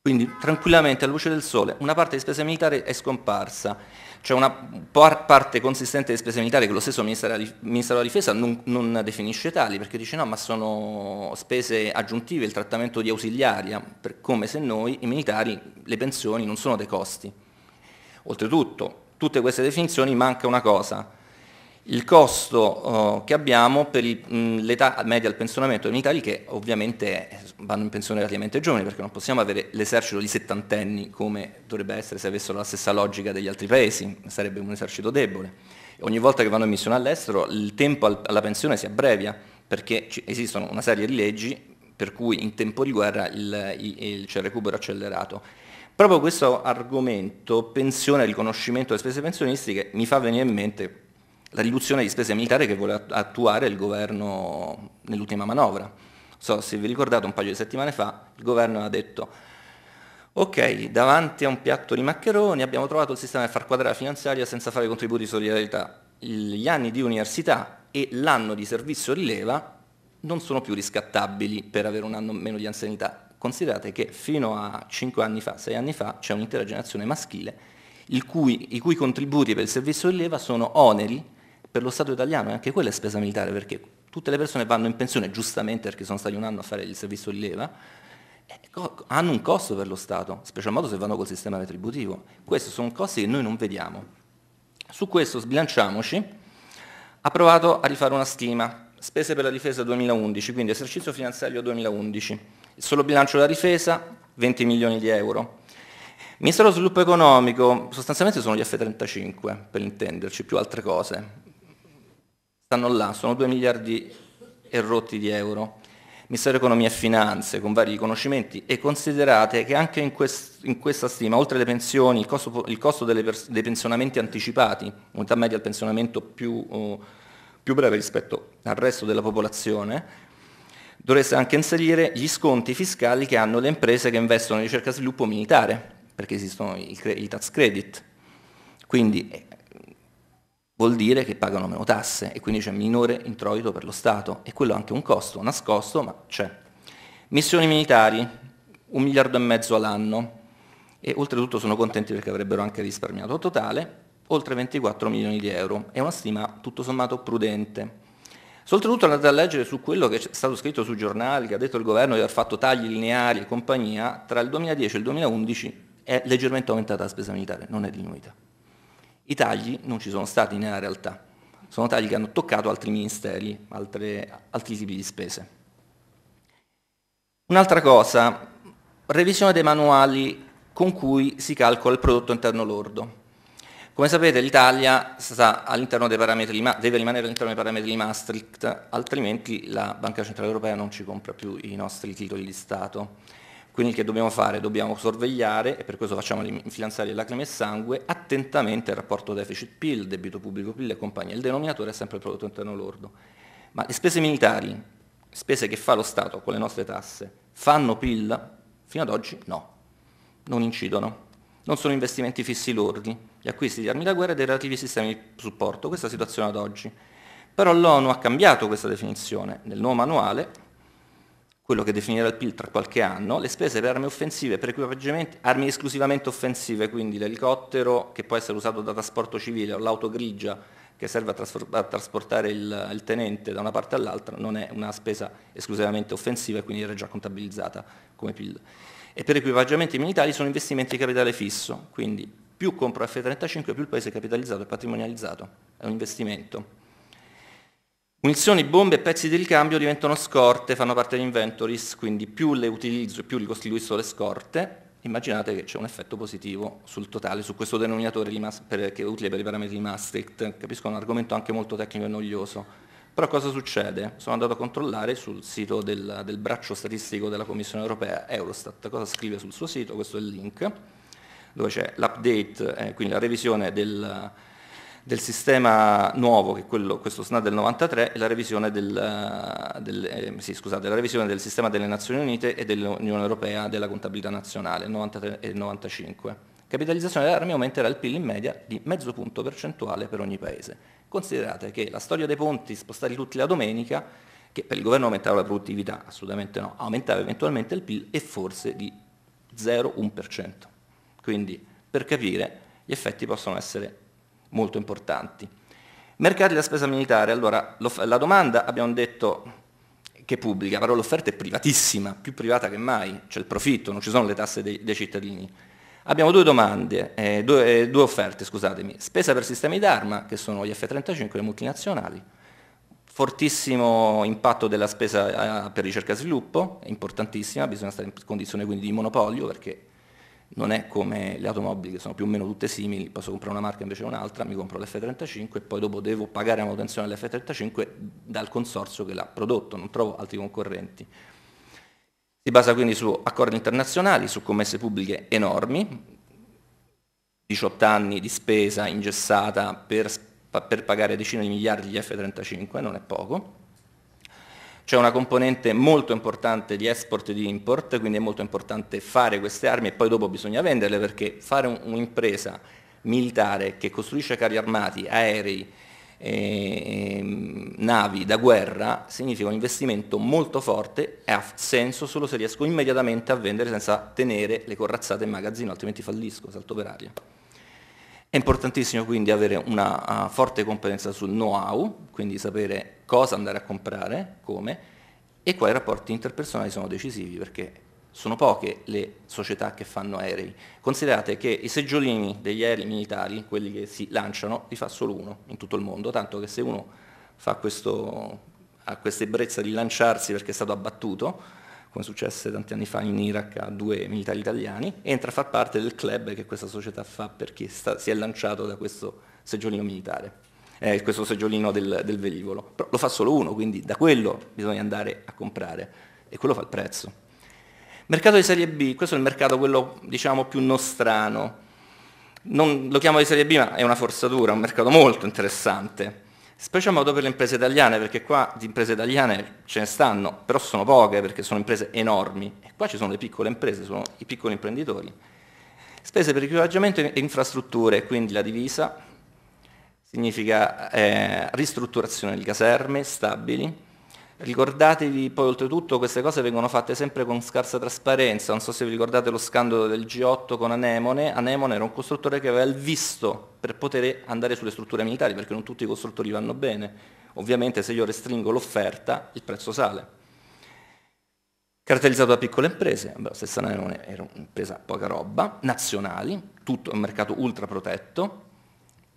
Quindi tranquillamente alla luce del sole una parte di spese militari è scomparsa, c'è cioè, una parte consistente di spese militari che lo stesso Ministero della Difesa non, non, definisce tali, perché dice no ma sono spese aggiuntive, il trattamento di ausiliaria, eh, come se noi i militari le pensioni non sono dei costi. Oltretutto tutte queste definizioni manca una cosa, il costo eh, che abbiamo per l'età media al pensionamento in Italia che ovviamente vanno in pensione relativamente giovani perché non possiamo avere l'esercito di settantenni come dovrebbe essere se avessero la stessa logica degli altri paesi, sarebbe un esercito debole. Ogni volta che vanno in missione all'estero il tempo al, alla pensione si abbrevia perché esistono una serie di leggi per cui in tempo di guerra il, il, il, c'è il recupero accelerato Proprio questo argomento, pensione e riconoscimento delle spese pensionistiche, mi fa venire in mente la riduzione di spese militari che vuole attuare il governo nell'ultima manovra. So, se vi ricordate un paio di settimane fa, il governo ha detto ok, davanti a un piatto di maccheroni abbiamo trovato il sistema di far quadrare la finanziaria senza fare contributi di solidarietà. Gli anni di università e l'anno di servizio rileva non sono più riscattabili per avere un anno meno di anzianità. Considerate che fino a 5 anni fa, 6 anni fa, c'è un'intera generazione maschile cui, i cui contributi per il servizio di leva sono oneri per lo Stato italiano e anche quella è spesa militare perché tutte le persone vanno in pensione giustamente perché sono stati un anno a fare il servizio di leva, hanno un costo per lo Stato, special modo se vanno col sistema retributivo. Questi sono costi che noi non vediamo. Su questo sbilanciamoci, ha provato a rifare una stima, spese per la difesa 2011, quindi esercizio finanziario 2011. Il solo bilancio della difesa, 20 milioni di euro. Ministero dello Sviluppo Economico, sostanzialmente sono gli F-35, per intenderci, più altre cose. Stanno là, sono 2 miliardi e rotti di euro. Ministero Economia e Finanze, con vari riconoscimenti, e considerate che anche in, quest in questa stima, oltre alle pensioni, il costo, il costo dei pensionamenti anticipati, unità media al pensionamento più, uh, più breve rispetto al resto della popolazione, dovreste anche inserire gli sconti fiscali che hanno le imprese che investono in ricerca e sviluppo militare, perché esistono i, i tax credit. Quindi eh, vuol dire che pagano meno tasse e quindi c'è minore introito per lo Stato e quello è anche un costo nascosto, ma c'è. Missioni militari, un miliardo e mezzo all'anno e oltretutto sono contenti perché avrebbero anche risparmiato totale oltre 24 milioni di euro. È una stima tutto sommato prudente. Soltanto andate a leggere su quello che è stato scritto sui giornali, che ha detto il governo di aver fatto tagli lineari e compagnia, tra il 2010 e il 2011 è leggermente aumentata la spesa militare, non è diminuita. I tagli non ci sono stati nella realtà, sono tagli che hanno toccato altri ministeri, altre, altri tipi di spese. Un'altra cosa, revisione dei manuali con cui si calcola il prodotto interno lordo. Come sapete l'Italia deve rimanere all'interno dei parametri di Maastricht, altrimenti la Banca Centrale Europea non ci compra più i nostri titoli di Stato. Quindi che dobbiamo fare? Dobbiamo sorvegliare, e per questo facciamo finanziarie lacrime e sangue, attentamente il rapporto deficit-PIL, debito pubblico-PIL e compagnia. Il denominatore è sempre il prodotto interno lordo. Ma le spese militari, spese che fa lo Stato con le nostre tasse, fanno PIL? Fino ad oggi no, non incidono non sono investimenti fissi lordi, gli acquisti di armi da guerra e dei relativi sistemi di supporto, questa è la situazione ad oggi. Però l'ONU ha cambiato questa definizione, nel nuovo manuale, quello che definirà il PIL tra qualche anno, le spese per armi offensive, per equipaggiamenti, armi esclusivamente offensive, quindi l'elicottero che può essere usato da trasporto civile o l'auto grigia che serve a, trasfor- a trasportare il, il, tenente da una parte all'altra non è una spesa esclusivamente offensiva e quindi era già contabilizzata come PIL e per equipaggiamenti militari sono investimenti di capitale fisso, quindi più compro F-35 più il paese è capitalizzato e patrimonializzato, è un investimento. Munizioni, bombe e pezzi di ricambio diventano scorte, fanno parte di inventories, quindi più le utilizzo e più ricostituisco le scorte, immaginate che c'è un effetto positivo sul totale, su questo denominatore che è utile per i parametri di Maastricht, capisco è un argomento anche molto tecnico e noioso, però cosa succede? Sono andato a controllare sul sito del, del braccio statistico della Commissione europea, Eurostat, cosa scrive sul suo sito, questo è il link, dove c'è l'update, eh, quindi la revisione del, del sistema nuovo, che è quello, questo SNAD del 93, e la revisione del, del eh, sì, scusate, la revisione del sistema delle Nazioni Unite e dell'Unione Europea della contabilità nazionale, 93 e 95. Capitalizzazione delle armi aumenterà il PIL in media di mezzo punto percentuale per ogni paese. Considerate che la storia dei ponti spostati tutti la domenica, che per il governo aumentava la produttività, assolutamente no, aumentava eventualmente il PIL e forse di 0,1%. Quindi per capire gli effetti possono essere molto importanti. Mercati della spesa militare, allora la domanda abbiamo detto che è pubblica, però l'offerta è privatissima, più privata che mai, c'è il profitto, non ci sono le tasse dei, dei cittadini. Abbiamo due domande, eh, due, eh, due, offerte, scusatemi. Spesa per sistemi d'arma, che sono gli F-35, e le multinazionali, fortissimo impatto della spesa eh, per ricerca e sviluppo, è importantissima, bisogna stare in condizione quindi di monopolio perché non è come le automobili che sono più o meno tutte simili, posso comprare una marca invece un'altra, mi compro l'F35 e poi dopo devo pagare la manutenzione dell'F35 dal consorzio che l'ha prodotto, non trovo altri concorrenti. Si basa quindi su accordi internazionali, su commesse pubbliche enormi, 18 anni di spesa ingessata per, per pagare decine di miliardi di F-35, non è poco. C'è una componente molto importante di export e di import, quindi è molto importante fare queste armi e poi dopo bisogna venderle perché fare un'impresa militare che costruisce carri armati, aerei, eh, navi da guerra significa un investimento molto forte e ha senso solo se riesco immediatamente a vendere senza tenere le corazzate in magazzino, altrimenti fallisco, salto per aria. È importantissimo quindi avere una uh, forte competenza sul know-how, quindi sapere cosa andare a comprare, come, e qua i rapporti interpersonali sono decisivi perché sono poche le società che fanno aerei. Considerate che i seggiolini degli aerei militari, quelli che si lanciano, li fa solo uno in tutto il mondo, tanto che se uno questo, ha questa ebbrezza di lanciarsi perché è stato abbattuto, come successe tanti anni fa in Iraq a due militari italiani, entra a far parte del club che questa società fa perché sta, si è lanciato da questo seggiolino militare, eh, questo seggiolino del, del velivolo. Però lo fa solo uno, quindi da quello bisogna andare a comprare e quello fa il prezzo. Mercato di serie B, questo è il mercato quello diciamo più nostrano. Non lo chiamo di serie B, ma è una forzatura, è un mercato molto interessante. Special modo per le imprese italiane, perché qua di imprese italiane ce ne stanno, però sono poche perché sono imprese enormi. E qua ci sono le piccole imprese, sono i piccoli imprenditori. Spese per equipaggiamento e infrastrutture, quindi la divisa, significa eh, ristrutturazione di caserme stabili, Ricordatevi poi oltretutto queste cose vengono fatte sempre con scarsa trasparenza, non so se vi ricordate lo scandalo del G8 con Anemone, Anemone era un costruttore che aveva il visto per poter andare sulle strutture militari perché non tutti i costruttori vanno bene, ovviamente se io restringo l'offerta il prezzo sale. Caratterizzato da piccole imprese, la stessa Anemone era un'impresa poca roba, nazionali, tutto un mercato ultra protetto,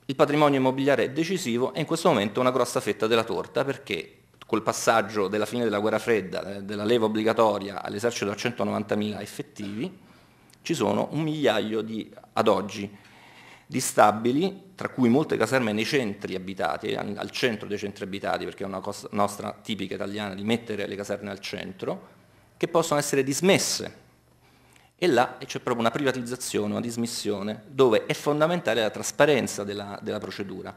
il patrimonio immobiliare è decisivo e in questo momento una grossa fetta della torta perché col passaggio della fine della guerra fredda, eh, della leva obbligatoria all'esercito a 190.000 effettivi, ci sono un migliaio di, ad oggi di stabili, tra cui molte caserme nei centri abitati, eh, al centro dei centri abitati, perché è una cosa nostra tipica italiana di mettere le caserme al centro, che possono essere dismesse. E là c'è proprio una privatizzazione, una dismissione, dove è fondamentale la trasparenza della, della procedura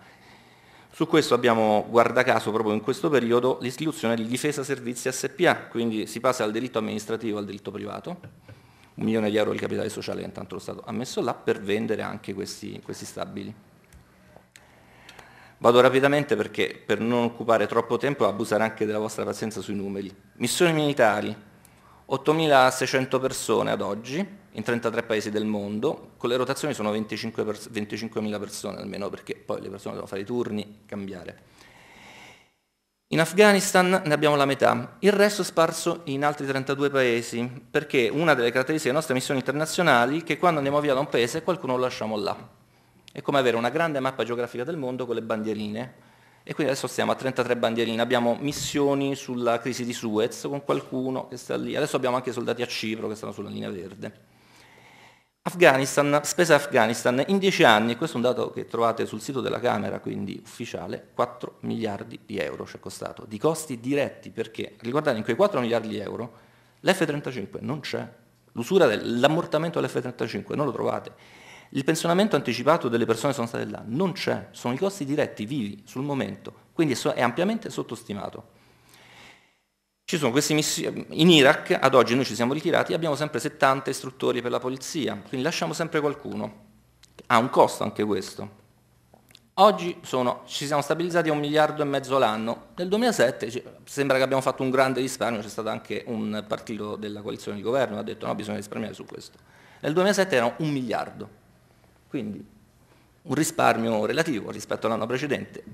su questo abbiamo, guarda caso, proprio in questo periodo, l'istituzione di difesa servizi SPA, quindi si passa dal diritto amministrativo al diritto privato, un milione di euro di capitale sociale che intanto lo Stato ha messo là per vendere anche questi, questi stabili. Vado rapidamente perché per non occupare troppo tempo e abusare anche della vostra pazienza sui numeri. Missioni militari, 8.600 persone ad oggi, in 33 paesi del mondo, con le rotazioni sono 25.000 pers 25 persone almeno, perché poi le persone devono fare i turni, cambiare. In Afghanistan ne abbiamo la metà, il resto è sparso in altri 32 paesi, perché una delle caratteristiche delle nostre missioni internazionali è che quando andiamo via da un paese qualcuno lo lasciamo là. È come avere una grande mappa geografica del mondo con le bandierine, e quindi adesso siamo a 33 bandierine, abbiamo missioni sulla crisi di Suez con qualcuno che sta lì, adesso abbiamo anche soldati a Cipro che stanno sulla linea verde. Afghanistan, spesa Afghanistan in dieci anni, questo è un dato che trovate sul sito della Camera, quindi ufficiale, 4 miliardi di euro ci è costato, di costi diretti, perché riguardate in quei 4 miliardi di euro l'F-35 non c'è, l'usura dell'ammortamento dell'F-35 non lo trovate, il pensionamento anticipato delle persone che sono state là non c'è, sono i costi diretti vivi sul momento, quindi è ampiamente sottostimato. Ci sono queste missioni, in Iraq ad oggi noi ci siamo ritirati e abbiamo sempre 70 istruttori per la polizia, quindi lasciamo sempre qualcuno. Ha un costo anche questo. Oggi sono, ci siamo stabilizzati a un miliardo e mezzo l'anno. Nel 2007 sembra che abbiamo fatto un grande risparmio, c'è stato anche un partito della coalizione di governo che ha detto no, bisogna risparmiare su questo. Nel 2007 erano un miliardo, quindi un risparmio relativo rispetto all'anno precedente,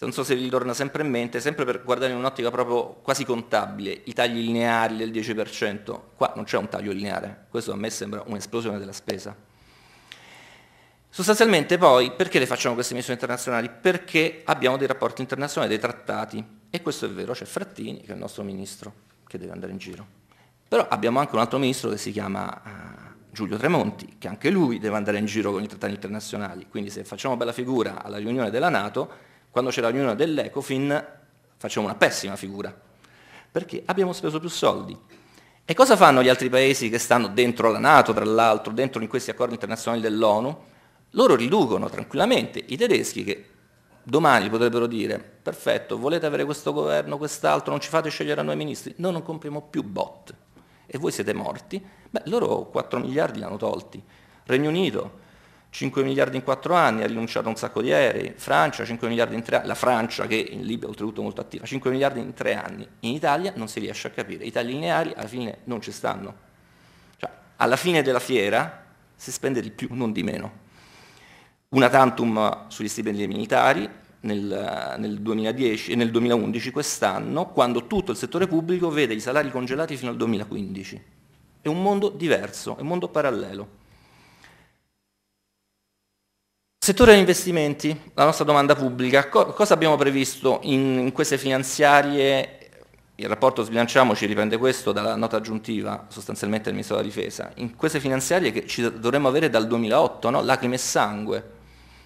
non so se vi torna sempre in mente, sempre per guardare in un'ottica proprio quasi contabile, i tagli lineari del 10%, qua non c'è un taglio lineare, questo a me sembra un'esplosione della spesa. Sostanzialmente poi, perché le facciamo queste missioni internazionali? Perché abbiamo dei rapporti internazionali, dei trattati, e questo è vero, c'è Frattini, che è il nostro ministro, che deve andare in giro. Però abbiamo anche un altro ministro che si chiama eh, Giulio Tremonti, che anche lui deve andare in giro con i trattati internazionali, quindi se facciamo bella figura alla riunione della Nato, quando c'è la riunione dell'Ecofin facciamo una pessima figura, perché abbiamo speso più soldi. E cosa fanno gli altri paesi che stanno dentro la Nato, tra l'altro, dentro in questi accordi internazionali dell'ONU? Loro riducono tranquillamente i tedeschi che domani potrebbero dire perfetto, volete avere questo governo, quest'altro, non ci fate scegliere a noi ministri, noi non compriamo più bot e voi siete morti, beh loro 4 miliardi li hanno tolti. Regno Unito, 5 miliardi in 4 anni, ha rinunciato a un sacco di aerei, Francia 5 miliardi in 3 anni, la Francia che in Libia è oltretutto molto attiva, 5 miliardi in 3 anni, in Italia non si riesce a capire, i tagli lineari alla fine non ci stanno, cioè, alla fine della fiera si spende di più, non di meno. Una tantum sugli stipendi dei militari, nel, nel, 2010, nel 2011, quest'anno, quando tutto il settore pubblico vede i salari congelati fino al 2015. È un mondo diverso, è un mondo parallelo. Settore degli investimenti, la nostra domanda pubblica, Co- cosa abbiamo previsto in, in queste finanziarie il rapporto Sbilanciamoci riprende questo dalla nota aggiuntiva sostanzialmente del Ministro della Difesa, in queste finanziarie che ci dovremmo avere dal 2008, no? lacrime e sangue,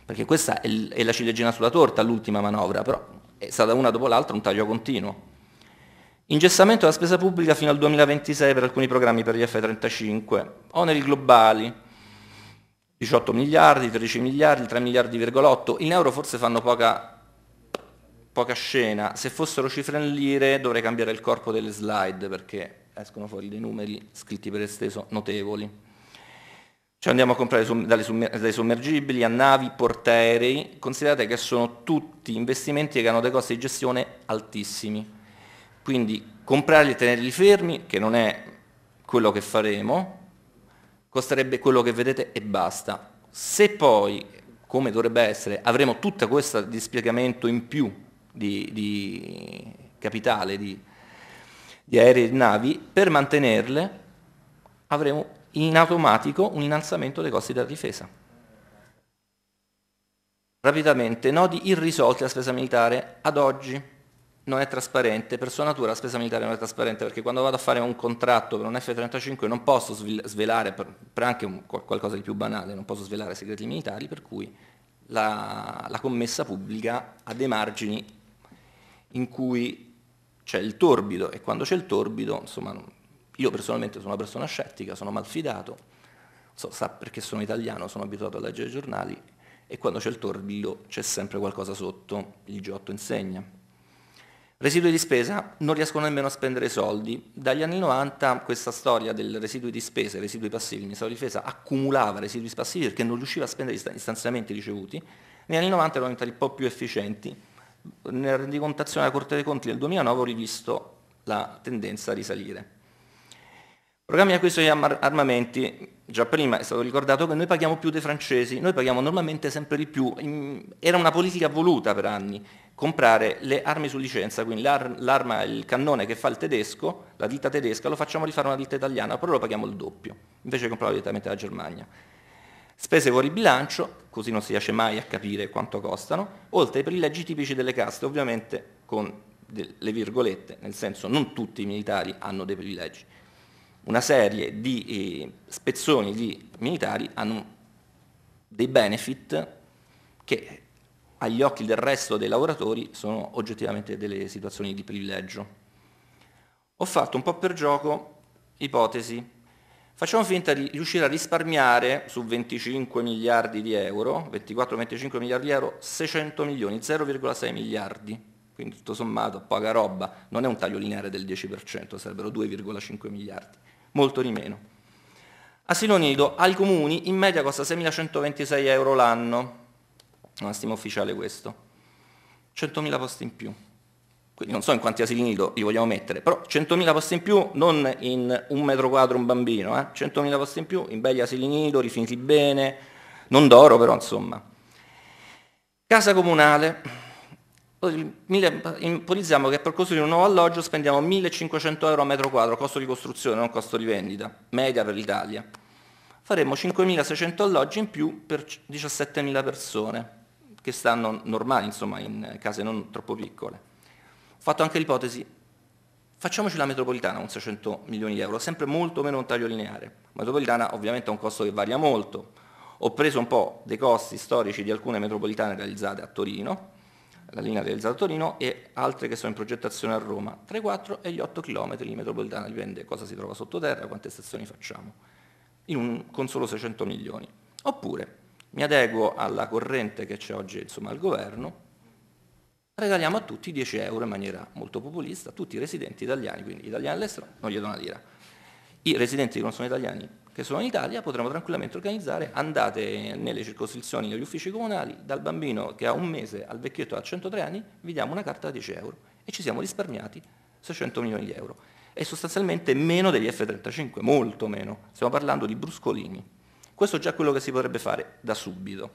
perché questa è, l- è, la ciliegina sulla torta, l'ultima manovra, però è stata una dopo l'altra un taglio continuo. Ingessamento della spesa pubblica fino al 2026 per alcuni programmi per gli F-35, oneri globali, 18 miliardi, 13 miliardi, 3 miliardi,8, in euro forse fanno poca, poca scena, se fossero cifre in lire dovrei cambiare il corpo delle slide perché escono fuori dei numeri scritti per esteso notevoli. Cioè andiamo a comprare dai sommergibili a navi, portaerei, considerate che sono tutti investimenti che hanno dei costi di gestione altissimi. Quindi comprarli e tenerli fermi, che non è quello che faremo, costerebbe quello che vedete e basta. Se poi, come dovrebbe essere, avremo tutto questo dispiegamento in più di, di capitale, di, di aerei e navi, per mantenerle avremo in automatico un innalzamento dei costi della difesa. Rapidamente, nodi irrisolti alla spesa militare ad oggi non è trasparente, per sua natura la spesa militare non è trasparente perché quando vado a fare un contratto per un F-35 non posso svelare, per, anche un, qualcosa di più banale, non posso svelare segreti militari, per cui la, la commessa pubblica ha dei margini in cui c'è il torbido e quando c'è il torbido, insomma, io personalmente sono una persona scettica, sono malfidato, so, sa perché sono italiano, sono abituato a leggere i giornali e quando c'è il torbido c'è sempre qualcosa sotto, il G8 insegna. Residui di spesa non riescono nemmeno a spendere soldi. Dagli anni 90 questa storia del residui di spesa e residui passivi, il Ministero di Difesa accumulava residui passivi perché non riusciva a spendere gli stanziamenti ricevuti. Negli anni 90 erano diventati un po' più efficienti. Nella rendicontazione della Corte dei Conti del 2009 ho rivisto la tendenza a risalire. Programmi di acquisto di armamenti, già prima è stato ricordato che noi paghiamo più dei francesi, noi paghiamo normalmente sempre di più, era una politica voluta per anni, comprare le armi su licenza, quindi l'arma, il cannone che fa il tedesco, la ditta tedesca, lo facciamo rifare una ditta italiana, però lo paghiamo il doppio, invece di comprarlo direttamente dalla Germania. Spese fuori bilancio, così non si riesce mai a capire quanto costano, oltre ai privilegi tipici delle caste, ovviamente con le virgolette, nel senso non tutti i militari hanno dei privilegi. Una serie di eh, spezzoni di militari hanno dei benefit che agli occhi del resto dei lavoratori sono oggettivamente delle situazioni di privilegio. Ho fatto un po' per gioco ipotesi. Facciamo finta di riuscire a risparmiare su 25 miliardi di euro, 24-25 miliardi di euro, 600 milioni, 0,6 miliardi. Quindi tutto sommato poca roba, non è un taglio lineare del 10%, sarebbero 2,5 miliardi, molto di meno. Asilo nido, ai comuni, in media costa 6.126 euro l'anno, una stima ufficiale questo, 100.000 posti in più. Quindi non so in quanti asili nido li vogliamo mettere, però 100.000 posti in più non in un metro quadro un bambino, eh? 100.000 posti in più in belli asili nido, rifiniti bene, non d'oro però insomma. Casa comunale, ipotizziamo che per costruire un nuovo alloggio spendiamo 1.500 euro a metro quadro, costo di costruzione, non costo di vendita, media per l'Italia. Faremo 5.600 alloggi in più per 17.000 persone che stanno normali, insomma, in case non troppo piccole. Ho fatto anche l'ipotesi, facciamoci la metropolitana con 600 milioni di euro, sempre molto meno un taglio lineare. La metropolitana ovviamente ha un costo che varia molto. Ho preso un po' dei costi storici di alcune metropolitane realizzate a Torino, la linea realizzata a Torino e altre che sono in progettazione a Roma, tra i 4 e gli 8 km di metropolitana, dipende cosa si trova sottoterra, quante stazioni facciamo, in un, con solo 600 milioni. Oppure mi adeguo alla corrente che c'è oggi insomma, al governo, regaliamo a tutti 10 euro in maniera molto populista, tutti i residenti italiani, quindi italiani all'estero, non gli do una lira. I residenti che non sono italiani, che sono in Italia, potremmo tranquillamente organizzare, andate nelle circoscrizioni, negli uffici comunali, dal bambino che ha un mese al vecchietto che ha 103 anni, vi diamo una carta da 10 euro e ci siamo risparmiati 600 milioni di euro. È sostanzialmente meno degli F-35, molto meno, stiamo parlando di bruscolini. Questo è già quello che si potrebbe fare da subito.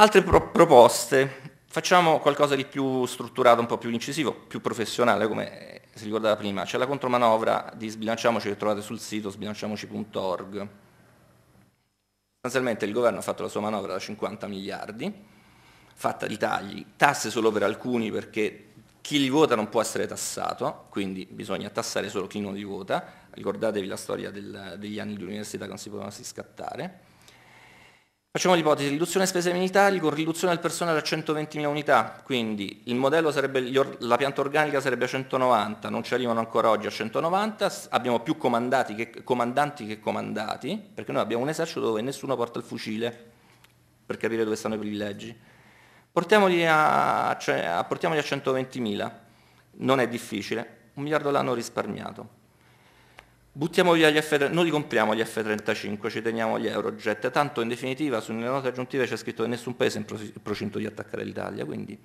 Altre pro- proposte, facciamo qualcosa di più strutturato, un po' più incisivo, più professionale come si ricordava prima, c'è la contromanovra di sbilanciamoci che trovate sul sito sbilanciamoci.org. Sostanzialmente il governo ha fatto la sua manovra da 50 miliardi, fatta di tagli, tasse solo per alcuni perché chi li vota non può essere tassato, quindi bisogna tassare solo chi non li vota, ricordatevi la storia del, degli anni di università che non si potevano scattare. Facciamo l'ipotesi, riduzione spese militari con riduzione del personale a 120.000 unità, quindi il modello sarebbe, la pianta organica sarebbe a 190, non ci arrivano ancora oggi a 190, abbiamo più che, comandanti che comandati, perché noi abbiamo un esercito dove nessuno porta il fucile, per capire dove stanno i privilegi. Portiamoli a, cioè, a, portiamoli a 120.000, non è difficile, un miliardo l'anno risparmiato. Buttiamo via gli F, 35 non li compriamo gli F-35, ci teniamo gli Eurojet, tanto in definitiva sulle note aggiuntive c'è scritto che nessun paese è in procinto di attaccare l'Italia, quindi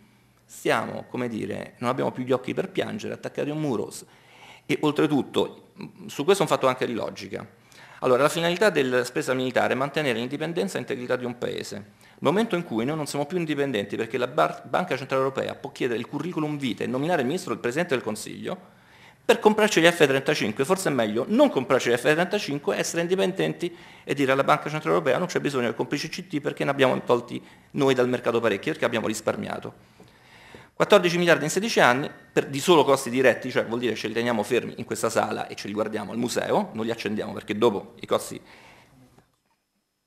stiamo, come dire, non abbiamo più gli occhi per piangere, attaccati a un muro e oltretutto, su questo è un fatto anche di logica. Allora, la finalità della spesa militare è mantenere l'indipendenza e l'integrità di un paese. Nel momento in cui noi non siamo più indipendenti perché la Banca Centrale Europea può chiedere il curriculum vitae e nominare il ministro il Presidente del Consiglio, per comprarci gli F-35, forse è meglio non comprarci gli F-35, essere indipendenti e dire alla Banca Centrale Europea non c'è bisogno del complice CT perché ne abbiamo tolti noi dal mercato parecchi, perché abbiamo risparmiato. 14 miliardi in 16 anni per, di solo costi diretti, cioè vuol dire ce li teniamo fermi in questa sala e ce li guardiamo al museo, non li accendiamo perché dopo i costi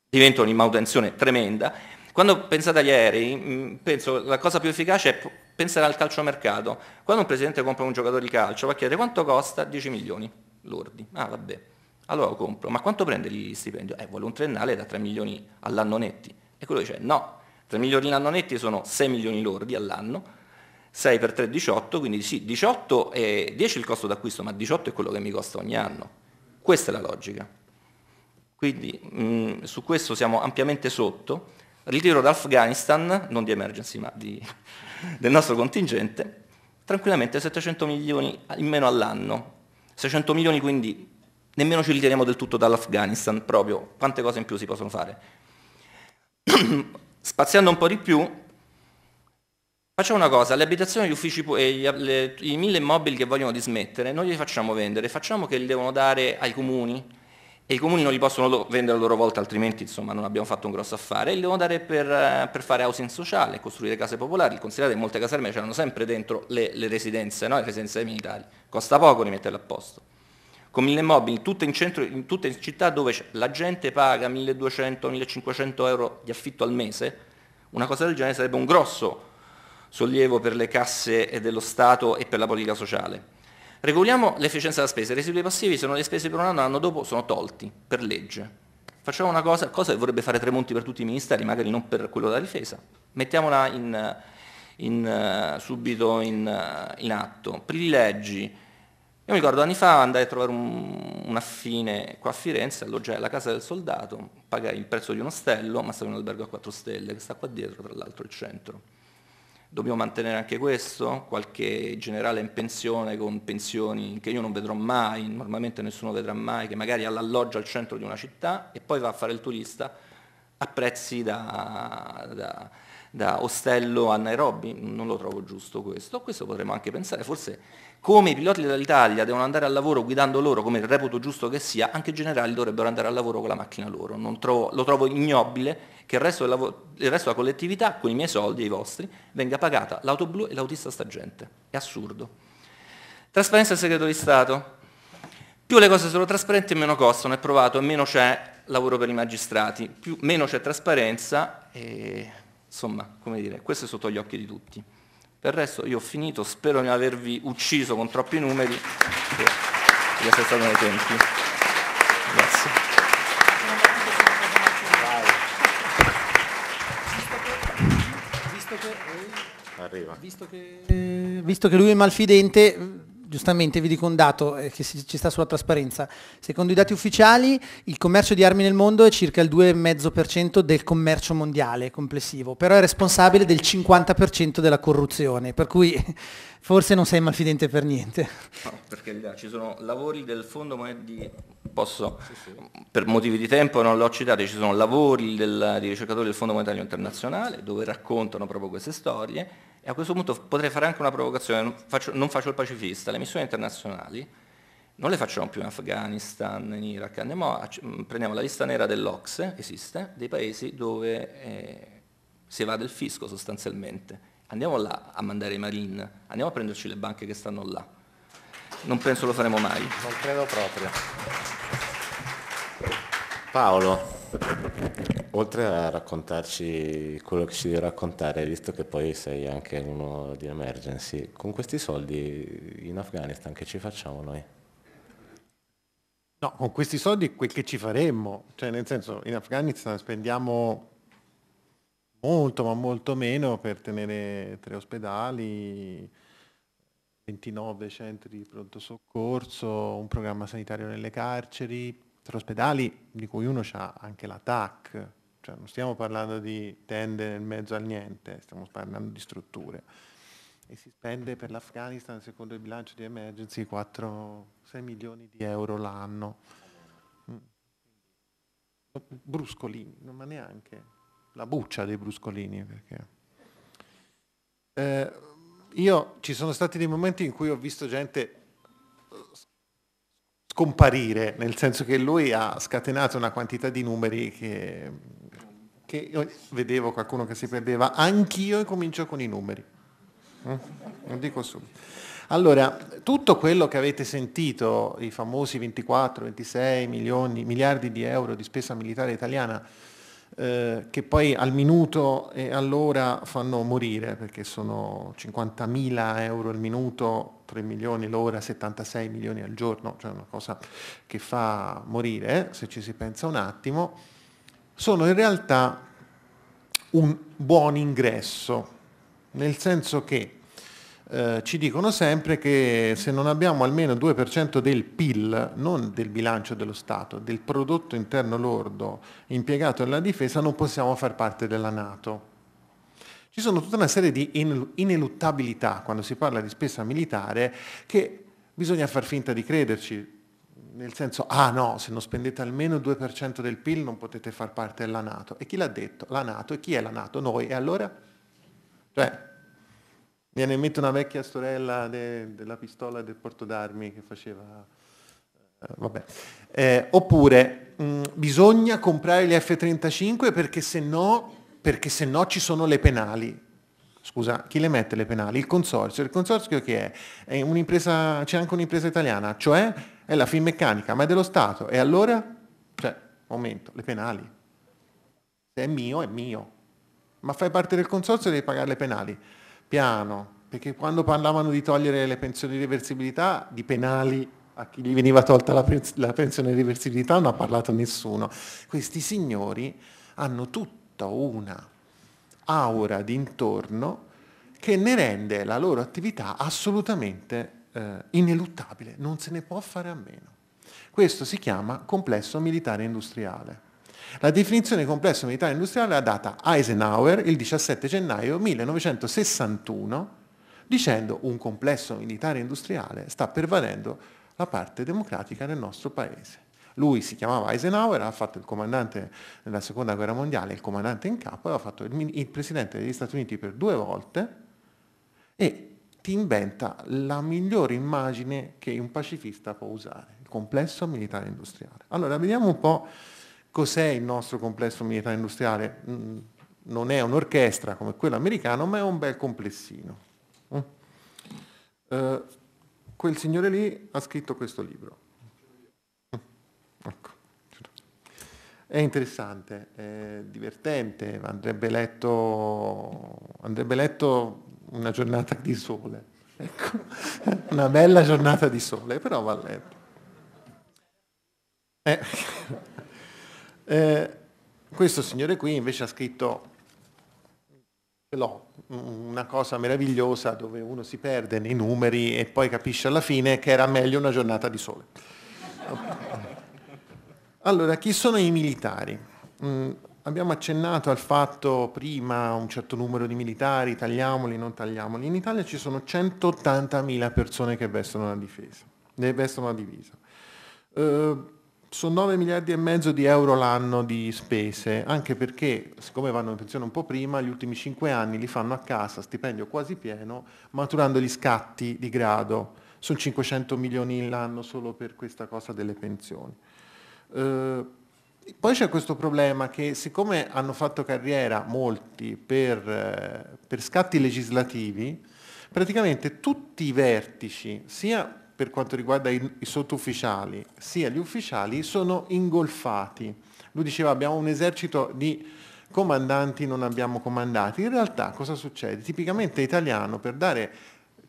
diventano in manutenzione tremenda, quando pensate agli aerei, mm, penso la cosa più efficace è pensare al calciomercato. Quando un presidente compra un giocatore di calcio va a chiedere quanto costa 10 milioni lordi. Ah vabbè, allora lo compro, ma quanto prende gli stipendi? Eh, vuole un triennale da 3 milioni all'anno netti. E quello dice no, 3 milioni all'anno netti sono 6 milioni lordi all'anno, 6 per 3 18, quindi sì, 18 è 10 il costo d'acquisto, ma 18 è quello che mi costa ogni anno. Questa è la logica. Quindi mh, mm, su questo siamo ampiamente sotto ritiro dall'Afghanistan, non di emergency ma di, del nostro contingente, tranquillamente 700 milioni in meno all'anno. 600 milioni quindi nemmeno ci ritiriamo del tutto dall'Afghanistan proprio, quante cose in più si possono fare. Spaziando un po' di più, facciamo una cosa, le abitazioni, gli uffici, eh, le, i mille immobili che vogliono dismettere, noi li facciamo vendere, facciamo che li devono dare ai comuni, e i comuni non li possono vendere a loro volta altrimenti insomma non abbiamo fatto un grosso affare e li devono dare per, eh, per fare housing sociale, costruire case popolari, considerate che molte caserme c'erano sempre dentro le, le residenze, no? le residenze dei militari, costa poco rimetterle a posto. Con mille immobili, tutte in, centro, in tutte in città dove la gente paga 1200-1500 euro di affitto al mese, una cosa del genere sarebbe un grosso sollievo per le casse dello Stato e per la politica sociale. Regoliamo l'efficienza della spesa, i residui passivi sono le spese per un anno, l'anno dopo sono tolti per legge. Facciamo una cosa, cosa che vorrebbe fare Tremonti per tutti i ministeri, magari non per quello della difesa, mettiamola in, in, subito in, in, atto. Privilegi. Io mi ricordo anni fa andai a trovare un, un affine qua a Firenze, alloggiai alla casa del soldato, pagai il prezzo di un ostello, ma stavo in un albergo a 4 stelle, che sta qua dietro tra l'altro il centro Dobbiamo mantenere anche questo? Qualche generale in pensione con pensioni che io non vedrò mai, normalmente nessuno vedrà mai, che magari ha l'alloggio al centro di una città e poi va a fare il turista a prezzi da, da, da ostello a Nairobi, non lo trovo giusto questo. Questo potremmo anche pensare, forse come i piloti dell'Italia devono andare al lavoro guidando loro, come il reputo giusto che sia, anche i generali dovrebbero andare al lavoro con la macchina loro. Trovo, lo trovo ignobile che il resto, lavoro, il resto, della collettività, con i miei soldi e i vostri, venga pagata l'auto blu e l'autista sta gente. È assurdo. Trasparenza e segreto di Stato. Più le cose sono trasparenti e meno costano, è provato, e meno c'è lavoro per i magistrati, più, meno c'è trasparenza e insomma, come dire, questo è sotto gli occhi di tutti. Per il resto io ho finito, spero di non avervi ucciso con troppi numeri, di essere stato nei tempi. arriva. Visto che, eh, visto che lui è malfidente, giustamente vi dico un dato eh, che si, ci sta sulla trasparenza. Secondo i dati ufficiali il commercio di armi nel mondo è circa il 2,5% del commercio mondiale complessivo, però è responsabile del 50% della corruzione, per cui forse non sei malfidente per niente. No, perché eh, ci sono lavori del Fondo di... Posso, per motivi di tempo non l'ho citato, ci sono lavori del, di ricercatori del Fondo Monetario Internazionale dove raccontano proprio queste storie e a questo punto potrei fare anche una provocazione, non faccio, non faccio il pacifista, le missioni internazionali non le facciamo più in Afghanistan, in Iraq, Andiamo a, mm, prendiamo la lista nera dell'Ocse, esiste, dei paesi dove eh, si evade il fisco sostanzialmente. Andiamo là a mandare i marine, andiamo a prenderci le banche che stanno là. Non penso lo faremo mai. Non credo proprio. Paolo oltre a raccontarci quello che ci devi raccontare, visto che poi sei anche uno di emergency, con questi soldi in Afghanistan che ci facciamo noi? No, con questi soldi quel che ci faremmo, cioè nel senso in Afghanistan spendiamo molto ma molto meno per tenere tre ospedali, 29 centri di pronto soccorso, un programma sanitario nelle carceri, tre ospedali di cui uno ha anche la TAC, cioè, non stiamo parlando di tende nel mezzo al niente, stiamo parlando di strutture. E si spende per l'Afghanistan, secondo il bilancio di emergency, 4-6 milioni di euro l'anno. Mm. Bruscolini, ma neanche la buccia dei bruscolini. Perché... Eh, io ci sono stati dei momenti in cui ho visto gente eh, scomparire, nel senso che lui ha scatenato una quantità di numeri che che vedevo qualcuno che si perdeva, anch'io comincio con i numeri. Mm? Lo dico subito. Allora, tutto quello che avete sentito, i famosi 24, 26 milioni, miliardi di euro di spesa militare italiana, eh, che poi al minuto e all'ora fanno morire, perché sono 50.000 euro al minuto, 3 milioni l'ora, 76 milioni al giorno, cioè una cosa che fa morire, eh? se ci si pensa un attimo, sono in realtà un buon ingresso, nel senso che eh, ci dicono sempre che se non abbiamo almeno 2% del PIL, non del bilancio dello Stato, del prodotto interno lordo impiegato nella difesa, non possiamo far parte della Nato. Ci sono tutta una serie di ineluttabilità quando si parla di spesa militare che bisogna far finta di crederci, nel senso, ah no, se non spendete almeno il 2% del PIL non potete far parte della Nato. E chi l'ha detto? La Nato. E chi è la Nato? Noi. E allora? Cioè, viene in mente una vecchia sorella de, della pistola del porto d'armi che faceva... Eh, vabbè. Eh, oppure, mh, mm, bisogna comprare gli F-35 perché se, no, perché se no ci sono le penali scusa, chi le mette le penali? Il consorzio. Il consorzio che è? è c'è anche un'impresa italiana, cioè è la Finmeccanica, ma è dello Stato. E allora? Cioè, momento, le penali. Se è mio, è mio. Ma fai parte del consorzio e devi pagare le penali. Piano, perché quando parlavano di togliere le pensioni di reversibilità, di penali a chi gli veniva tolta la, pens- la pensione di reversibilità non ha parlato nessuno. Questi signori hanno tutta una aura d'intorno che ne rende la loro attività assolutamente eh, ineluttabile, non se ne può fare a meno. Questo si chiama complesso militare industriale. La definizione complesso militare industriale l'ha data Eisenhower il 17 gennaio 1961 dicendo un complesso militare industriale sta pervadendo la parte democratica nel nostro paese. Lui si chiamava Eisenhower, ha fatto il comandante nella seconda guerra mondiale, il comandante in capo, ha fatto il, il presidente degli Stati Uniti per due volte e ti inventa la migliore immagine che un pacifista può usare, il complesso militare industriale. Allora, vediamo un po' cos'è il nostro complesso militare industriale. Mm, non è un'orchestra come quello americano, ma è un bel complessino. Mm. Eh, quel signore lì ha scritto questo libro. Mm. Ecco. È interessante, è divertente, andrebbe letto, andrebbe letto una giornata di sole, ecco, una bella giornata di sole, però va a letto. Eh, eh, questo signore qui invece ha scritto, una cosa meravigliosa dove uno si perde nei numeri e poi capisce alla fine che era meglio una giornata di sole. Allora, chi sono i militari? Mm, Abbiamo accennato al fatto prima un certo numero di militari, tagliamoli, non tagliamoli. In Italia ci sono 180.000 persone che vestono la difesa, ne vestono la divisa. Uh, sono 9 miliardi e mezzo di euro l'anno di spese, anche perché siccome vanno in pensione un po' prima, gli ultimi 5 anni li fanno a casa, stipendio quasi pieno, maturando gli scatti di grado. Sono 500 milioni l'anno solo per questa cosa delle pensioni. Uh, poi c'è questo problema che siccome hanno fatto carriera molti per, eh, per scatti legislativi, praticamente tutti i vertici, sia per quanto riguarda i, i sottufficiali, sia gli ufficiali, sono ingolfati. Lui diceva abbiamo un esercito di comandanti, non abbiamo comandati. In realtà cosa succede? Tipicamente italiano per dare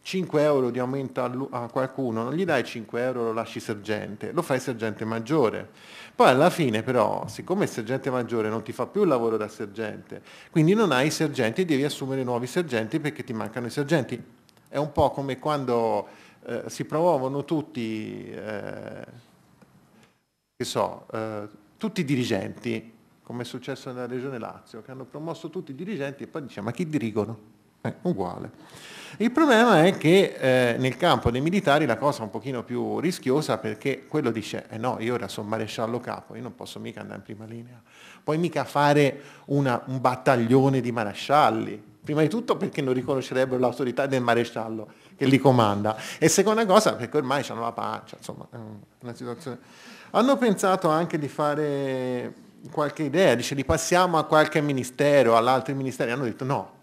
5 euro di aumento a qualcuno, non gli dai 5 euro, lo lasci sergente, lo fai sergente maggiore poi alla fine però, siccome il sergente maggiore non ti fa più il lavoro da sergente, quindi non hai i sergenti e devi assumere nuovi sergenti perché ti mancano i sergenti. È un po' come quando eh, si promuovono tutti, eh, so, eh, tutti i dirigenti, come è successo nella Regione Lazio, che hanno promosso tutti i dirigenti e poi diciamo ma chi dirigono? Eh, uguale. Il problema è che eh, nel campo dei militari la cosa è un pochino più rischiosa perché quello dice, eh no, io ora sono maresciallo capo, io non posso mica andare in prima linea, poi mica fare una, un battaglione di marescialli, prima di tutto perché non riconoscerebbero l'autorità del maresciallo che li comanda e seconda cosa perché ormai hanno la pancia, insomma è una situazione. Hanno pensato anche di fare qualche idea, dice li passiamo a qualche ministero, all'altro ministero, hanno detto no,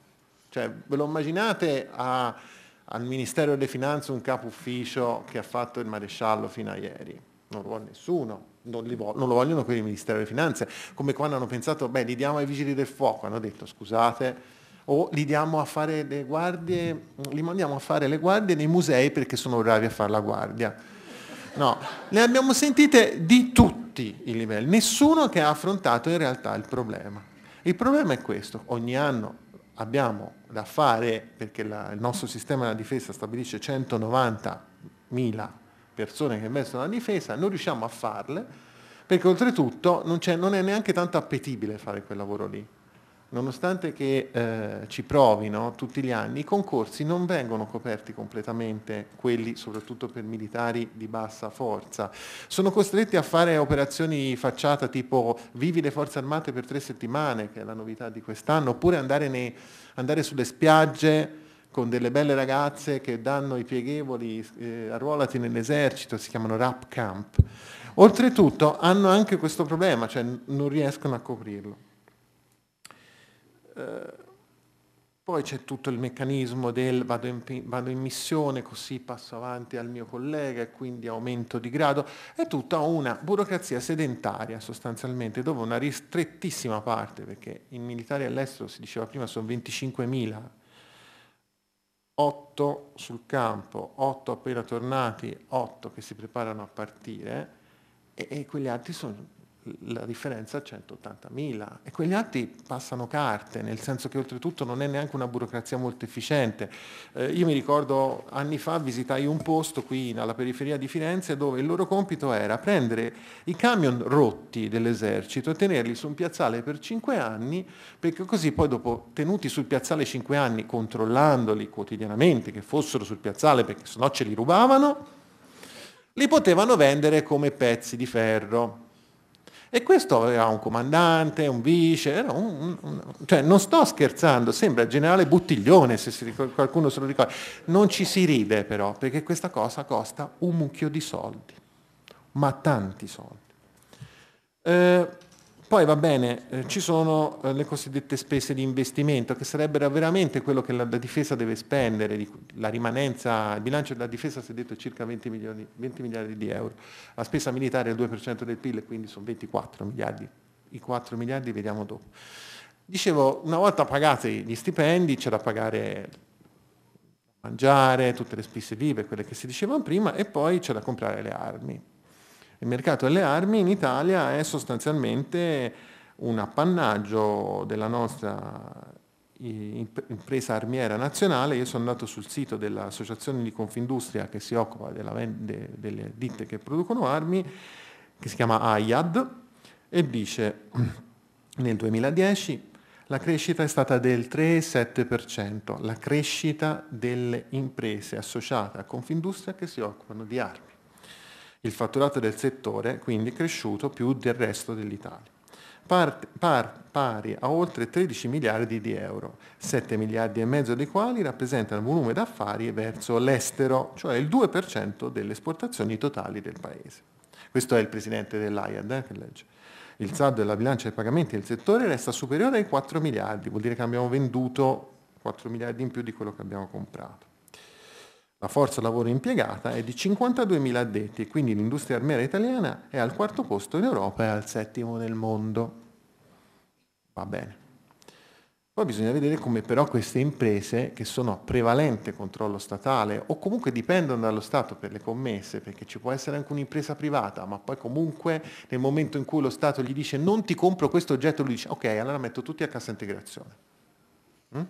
cioè, ve lo immaginate a, al Ministero delle Finanze un capo ufficio che ha fatto il maresciallo fino a ieri? Non lo vuole nessuno, non, vogliono, non lo vogliono quelli del Ministero delle Finanze, come quando hanno pensato, beh, li diamo ai vigili del fuoco, hanno detto scusate, o li diamo a fare le guardie, li mandiamo a fare le guardie nei musei perché sono bravi a fare la guardia. No, le abbiamo sentite di tutti i livelli, nessuno che ha affrontato in realtà il problema. Il problema è questo, ogni anno abbiamo da fare, perché la, il nostro sistema della difesa stabilisce 190.000 persone che investono nella difesa, non riusciamo a farle, perché oltretutto non, non è neanche tanto appetibile fare quel lavoro lì. Nonostante che eh, ci provino tutti gli anni, i concorsi non vengono coperti completamente, quelli soprattutto per militari di bassa forza. Sono costretti a fare operazioni facciata tipo vivi le forze armate per tre settimane, che è la novità di quest'anno, oppure andare nei, andare sulle spiagge con delle belle ragazze che danno i pieghevoli, eh, arruolati nell'esercito, si chiamano rap camp. Oltretutto hanno anche questo problema, cioè non riescono a coprirlo. Eh, poi c'è tutto il meccanismo del vado in, vado in, missione, così passo avanti al mio collega e quindi aumento di grado. È tutta una burocrazia sedentaria sostanzialmente, dove una ristrettissima parte, perché i militari all'estero si diceva prima sono 25.000, 8 sul campo, 8 appena tornati, 8 che si preparano a partire, e, e quegli altri sono la differenza è 180.000 e quegli atti passano carte, nel senso che oltretutto non è neanche una burocrazia molto efficiente. Eh, io mi ricordo anni fa visitai un posto qui in, alla periferia di Firenze dove il loro compito era prendere i camion rotti dell'esercito e tenerli su un piazzale per 5 anni, perché così poi dopo tenuti sul piazzale 5 anni, controllandoli quotidianamente che fossero sul piazzale perché sennò ce li rubavano, li potevano vendere come pezzi di ferro e questo aveva un comandante, un vice, un, un, cioè non sto scherzando, sembra il generale Buttiglione se si, qualcuno se lo ricorda. Non ci si ride però, perché questa cosa costa un mucchio di soldi, ma tanti soldi. Eh, poi va bene, eh, ci sono eh, le cosiddette spese di investimento, che sarebbero veramente quello che la, la difesa deve spendere, di, la rimanenza, il bilancio della difesa si è detto circa 20, milioni, 20 miliardi di euro, la spesa militare è il 2% del PIL, quindi sono 24 miliardi, i 4 miliardi vediamo dopo. Dicevo, una volta pagati gli stipendi c'è da pagare mangiare, tutte le spese vive, quelle che si dicevano prima, e poi c'è da comprare le armi il mercato delle armi in Italia è sostanzialmente un appannaggio della nostra impresa armiera nazionale, io sono andato sul sito dell'associazione di Confindustria che si occupa della, de, delle ditte che producono armi, che si chiama AIAD, e dice nel 2010 la crescita è stata del 3,7%, la crescita delle imprese associate a Confindustria che si occupano di armi il fatturato del settore quindi è cresciuto più del resto dell'Italia, par, par, pari a oltre 13 miliardi di euro, 7 miliardi e mezzo dei quali rappresentano il volume d'affari verso l'estero, cioè il 2% delle esportazioni totali del Paese. Questo è il presidente dell'AIAD eh, che legge. Il saldo della bilancia dei pagamenti del settore resta superiore ai 4 miliardi, vuol dire che abbiamo venduto 4 miliardi in più di quello che abbiamo comprato. La forza lavoro impiegata è di 52.000 addetti, quindi l'industria armiera italiana è al quarto posto in Europa e al settimo nel mondo. Va bene. Poi bisogna vedere come però queste imprese che sono a prevalente controllo statale o comunque dipendono dallo Stato per le commesse, perché ci può essere anche un'impresa privata, ma poi comunque nel momento in cui lo Stato gli dice non ti compro questo oggetto, lui dice ok, allora metto tutti a cassa integrazione. Mm?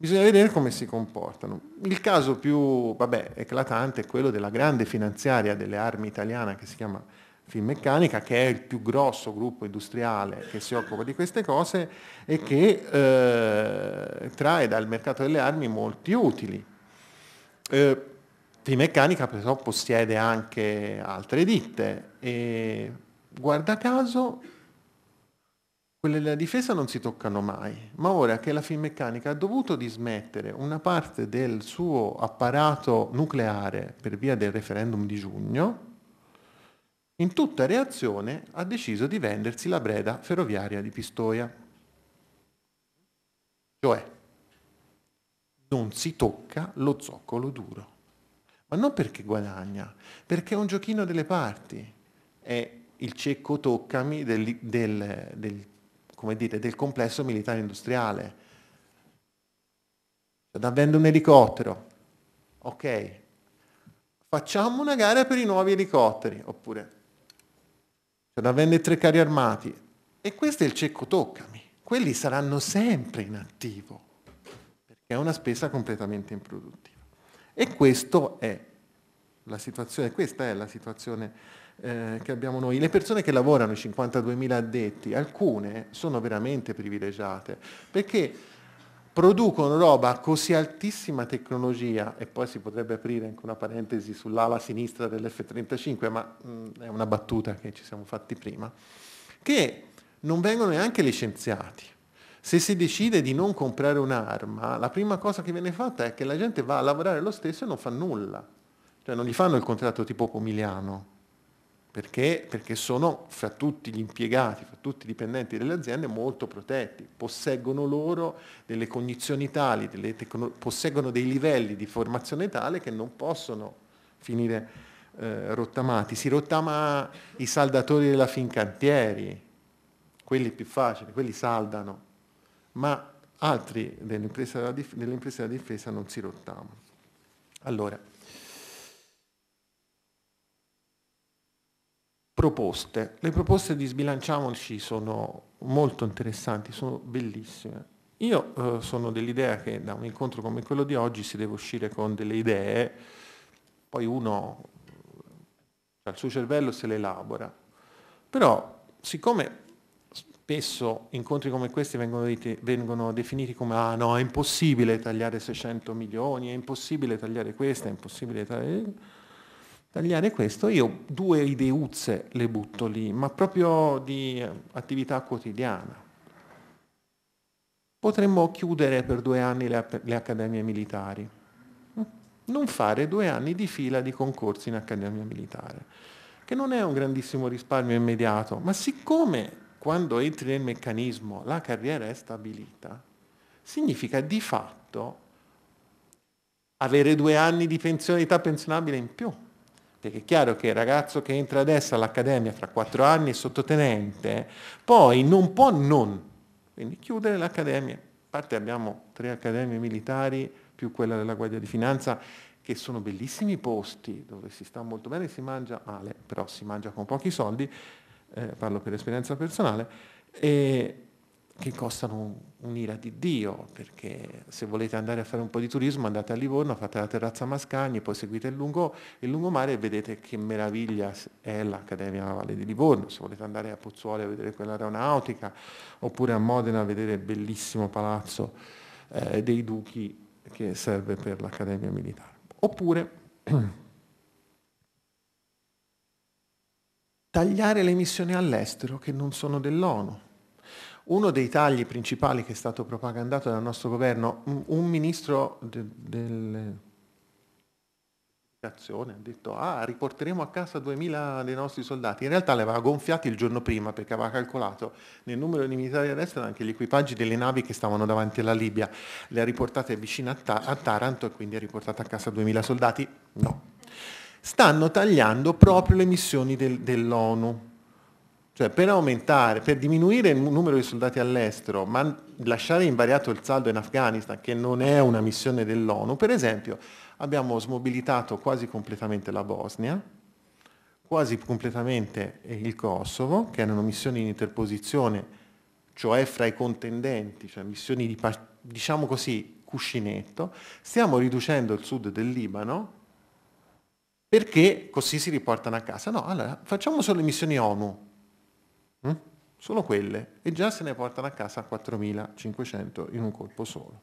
Bisogna vedere come si comportano. Il caso più vabbè, eclatante è quello della grande finanziaria delle armi italiana che si chiama Finmeccanica, che è il più grosso gruppo industriale che si occupa di queste cose e che eh, trae dal mercato delle armi molti utili. Eh, Finmeccanica però possiede anche altre ditte e guarda caso quelle della difesa non si toccano mai, ma ora che la Finmeccanica ha dovuto dismettere una parte del suo apparato nucleare per via del referendum di giugno, in tutta reazione ha deciso di vendersi la breda ferroviaria di Pistoia. Cioè, non si tocca lo zoccolo duro. Ma non perché guadagna, perché è un giochino delle parti. È il cecco toccami del, del, del come dire, del complesso militare industriale. Cioè, da vendere un elicottero, ok, facciamo una gara per i nuovi elicotteri, oppure c'è cioè, da vendere tre carri armati. E questo è il cecco toccami. Quelli saranno sempre in attivo, perché è una spesa completamente improduttiva. E questo è la situazione, questa è la situazione eh, che abbiamo noi. Le persone che lavorano, i 52.000 addetti, alcune sono veramente privilegiate perché producono roba a così altissima tecnologia e poi si potrebbe aprire anche una parentesi sull'ala sinistra dell'F-35, ma mh, mm, è una battuta che ci siamo fatti prima, che non vengono neanche licenziati. Se si decide di non comprare un'arma, la prima cosa che viene fatta è che la gente va a lavorare lo stesso e non fa nulla. Cioè non gli fanno il contratto tipo Pomigliano, perché? Perché sono fra tutti gli impiegati, fra tutti i dipendenti delle aziende molto protetti, posseggono loro delle cognizioni tali, delle tecno- posseggono dei livelli di formazione tale che non possono finire eh, rottamati. Si rottama i saldatori della Fincantieri, quelli più facili, quelli saldano, ma altri dell'impresa della, dif- della difesa non si rottamano. Allora, proposte. Le proposte di Sbilanciamoci sono molto interessanti, sono bellissime. Io eh, sono dell'idea che da un incontro come quello di oggi si deve uscire con delle idee, poi uno dal cioè, suo cervello se le elabora. Però siccome spesso incontri come questi vengono, dite, vengono, definiti come ah no, è impossibile tagliare 600 milioni, è impossibile tagliare questo, è impossibile tagliare tagliare questo, io due ideuzze le butto lì, ma proprio di eh, attività quotidiana. Potremmo chiudere per due anni le, le accademie militari, mm. non fare due anni di fila di concorsi in accademia militare, che non è un grandissimo risparmio immediato, ma siccome quando entri nel meccanismo la carriera è stabilita, significa di fatto avere due anni di pensione, età pensionabile in più. Perché è chiaro che il ragazzo che entra adesso all'accademia fra quattro anni è sottotenente, poi non può non, quindi chiudere l'accademia. A parte abbiamo tre accademie militari più quella della Guardia di Finanza, che sono bellissimi posti dove si sta molto bene, e si mangia male, però si mangia con pochi soldi, eh, parlo per esperienza personale, e che costano un'ira di Dio, perché se volete andare a fare un po' di turismo andate a Livorno, fate la terrazza Mascagni, poi seguite il, lungo, il lungomare e vedete che meraviglia è l'Accademia Valle di Livorno, se volete andare a Pozzuoli a vedere quell'aeronautica, oppure a Modena a vedere il bellissimo palazzo eh, dei Duchi che serve per l'Accademia Militare. Oppure tagliare le missioni all'estero che non sono dell'ONU uno dei tagli principali che è stato propagandato dal nostro governo, un ministro de, del ha detto ah riporteremo a casa 2000 dei nostri soldati in realtà li aveva gonfiati il giorno prima perché aveva calcolato nel numero di militari all'estero anche gli equipaggi delle navi che stavano davanti alla Libia le ha riportate vicino a, Ta- a Taranto e quindi ha riportato a casa 2000 soldati no stanno tagliando proprio le missioni del, dell'ONU cioè, per aumentare, per diminuire il numero di soldati all'estero, ma lasciare invariato il saldo in Afghanistan, che non è una missione dell'ONU, per esempio, abbiamo smobilitato quasi completamente la Bosnia, quasi completamente il Kosovo, che erano missioni in interposizione, cioè fra i contendenti, cioè missioni di, diciamo così, cuscinetto. Stiamo riducendo il sud del Libano, perché così si riportano a casa. No, allora facciamo solo le missioni ONU, Mm? Sono quelle e già se ne portano a casa 4.500 in un colpo solo.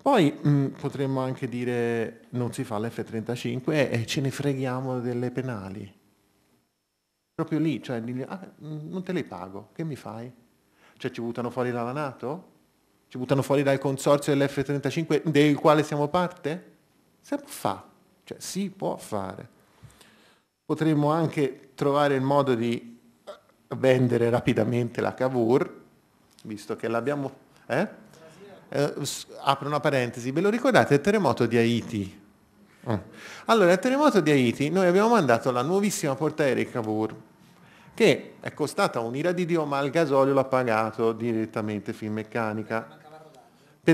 Poi mh, mm, potremmo anche dire non si fa l'F-35 e, e, ce ne freghiamo delle penali. Proprio lì, cioè, ah, mm, non te le pago, che mi fai? Cioè ci buttano fuori dalla Nato? Ci buttano fuori dal consorzio dell'F-35 del quale siamo parte? Si può fare, cioè si può fare. Potremmo anche trovare il modo di vendere rapidamente la Cavour, visto che l'abbiamo... Eh? Eh, apro una parentesi, ve lo ricordate il terremoto di Haiti? Mm. Allora, il terremoto di Haiti, noi abbiamo mandato la nuovissima portaerei Cavour, che è costata un'ira di Dio, ma il gasolio l'ha pagato direttamente meccanica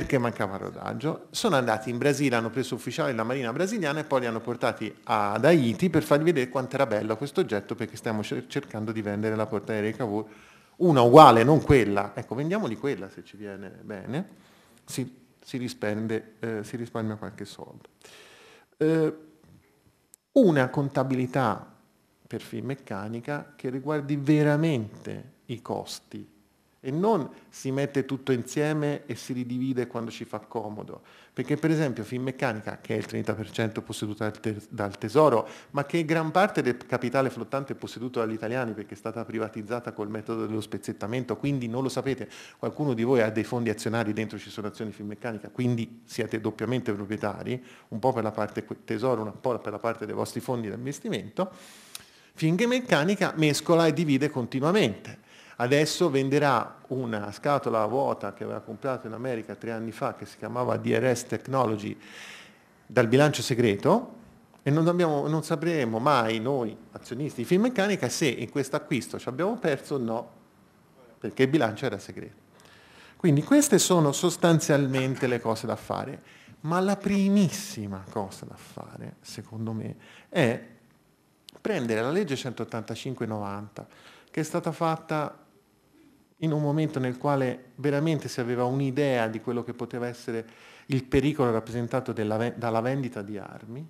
perché mancava rodaggio. Sono andati in Brasile, hanno preso ufficiali della Marina brasiliana e poi li hanno portati ad Haiti per farvi vedere quanto era bello questo oggetto perché stiamo cercando di vendere la portaerei Cavour, una uguale, non quella. Ecco, vendiamoli quella se ci viene bene, si, si, rispende, eh, si risparmia qualche soldo. Eh, una contabilità per film meccanica che riguardi veramente i costi e non si mette tutto insieme e si ridivide quando ci fa comodo. Perché per esempio Finmeccanica, che è il 30% posseduta dal Tesoro, ma che gran parte del capitale flottante è posseduto dagli italiani perché è stata privatizzata col metodo dello spezzettamento, quindi non lo sapete, qualcuno di voi ha dei fondi azionari dentro ci sono azioni Finmeccanica, quindi siete doppiamente proprietari, un po' per la parte Tesoro, un po' per la parte dei vostri fondi di investimento. Finché meccanica mescola e divide continuamente Adesso venderà una scatola vuota che aveva comprato in America tre anni fa, che si chiamava DRS Technology, dal bilancio segreto, e non, abbiamo, non sapremo mai noi, azionisti di Finmeccanica, se in questo acquisto ci abbiamo perso o no, perché il bilancio era segreto. Quindi queste sono sostanzialmente le cose da fare, ma la primissima cosa da fare, secondo me, è prendere la legge 185-90, che è stata fatta in un momento nel quale veramente si aveva un'idea di quello che poteva essere il pericolo rappresentato della, dalla vendita di armi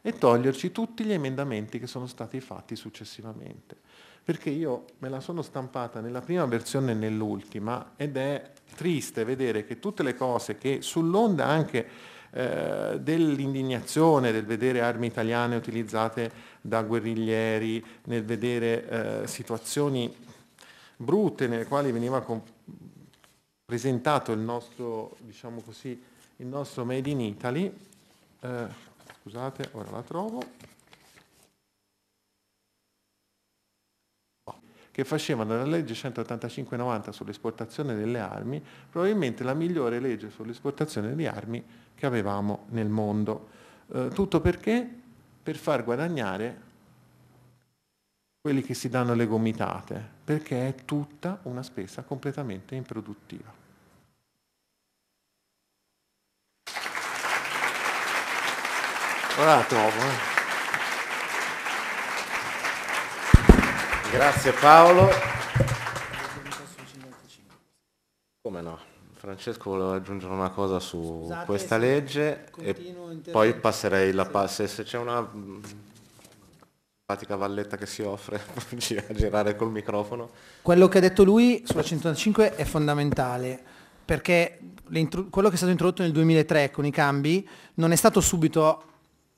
e toglierci tutti gli emendamenti che sono stati fatti successivamente. Perché io me la sono stampata nella prima versione e nell'ultima ed è triste vedere che tutte le cose che sull'onda anche eh, dell'indignazione del vedere armi italiane utilizzate da guerriglieri, nel vedere eh, situazioni brutte nelle quali veniva presentato il nostro, diciamo così, il nostro Made in Italy. Eh, scusate, ora la trovo. Oh, che facevano la legge 185-90 sull'esportazione delle armi, probabilmente la migliore legge sull'esportazione di armi che avevamo nel mondo. Eh, tutto perché? Per far guadagnare quelli che si danno le gomitate, perché è tutta una spesa completamente improduttiva. Ora la trovo. Eh. Grazie Paolo. Come no? Francesco voleva aggiungere una cosa su Scusate, questa legge e poi passerei la pa- se, se c'è una mm, pratica valletta che si offre a girare col microfono. Quello che ha detto lui sulla 185 è fondamentale perché quello che è stato introdotto nel 2003 con i cambi non è stato subito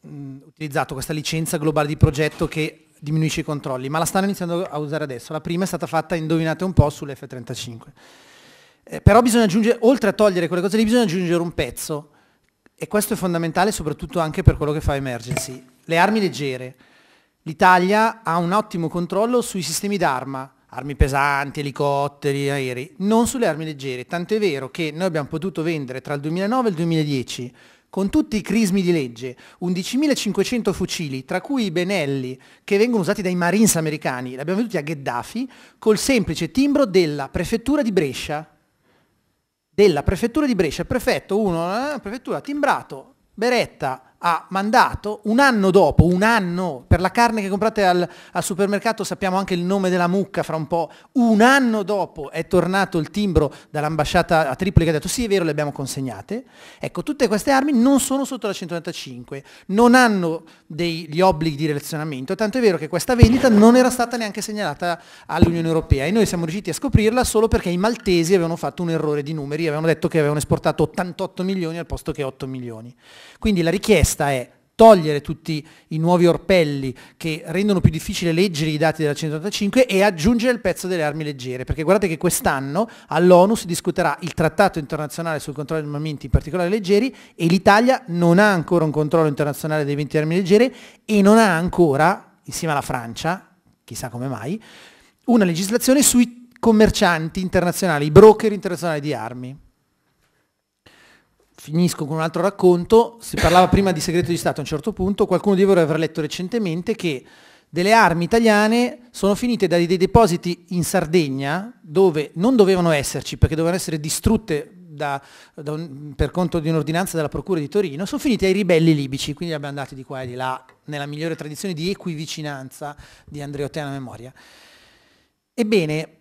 mh, utilizzato questa licenza globale di progetto che diminuisce i controlli, ma la stanno iniziando a usare adesso. La prima è stata fatta, indovinate un po', sull'F35. Eh, però bisogna aggiungere, oltre a togliere quelle cose lì, bisogna aggiungere un pezzo. E questo è fondamentale soprattutto anche per quello che fa Emergency. Le armi leggere L'Italia ha un ottimo controllo sui sistemi d'arma, armi pesanti, elicotteri, aerei, non sulle armi leggere, tanto è vero che noi abbiamo potuto vendere tra il 2009 e il 2010 con tutti i crismi di legge, 11.500 fucili, tra cui i Benelli, che vengono usati dai Marines americani, li abbiamo venduti a Gheddafi, col semplice timbro della prefettura di Brescia. Della prefettura di Brescia, prefetto uno, eh, prefettura, timbrato, beretta, ha mandato un anno dopo, un anno, per la carne che comprate al, al, supermercato sappiamo anche il nome della mucca fra un po', un anno dopo è tornato il timbro dall'ambasciata a Tripoli che ha detto sì è vero le abbiamo consegnate, ecco tutte queste armi non sono sotto la 195, non hanno degli obblighi di relazionamento, tanto è vero che questa vendita non era stata neanche segnalata all'Unione Europea e noi siamo riusciti a scoprirla solo perché i maltesi avevano fatto un errore di numeri, avevano detto che avevano esportato 88 milioni al posto che 8 milioni. Quindi la richiesta richiesta è togliere tutti i nuovi orpelli che rendono più difficile leggere i dati della 185 e aggiungere il pezzo delle armi leggere, perché guardate che quest'anno all'ONU si discuterà il trattato internazionale sul controllo degli armamenti, in particolare leggeri, e l'Italia non ha ancora un controllo internazionale dei 20 armi leggere e non ha ancora, insieme alla Francia, chissà come mai, una legislazione sui commercianti internazionali, i broker internazionali di armi finisco con un altro racconto, si parlava prima di segreto di Stato a un certo punto, qualcuno di voi avrà letto recentemente che delle armi italiane sono finite da dei depositi in Sardegna dove non dovevano esserci perché dovevano essere distrutte da, da un, per conto di un'ordinanza della Procura di Torino, sono finite ai ribelli libici, quindi li abbiamo andati di qua e di là nella migliore tradizione di equivicinanza di Andreotti alla memoria. Ebbene,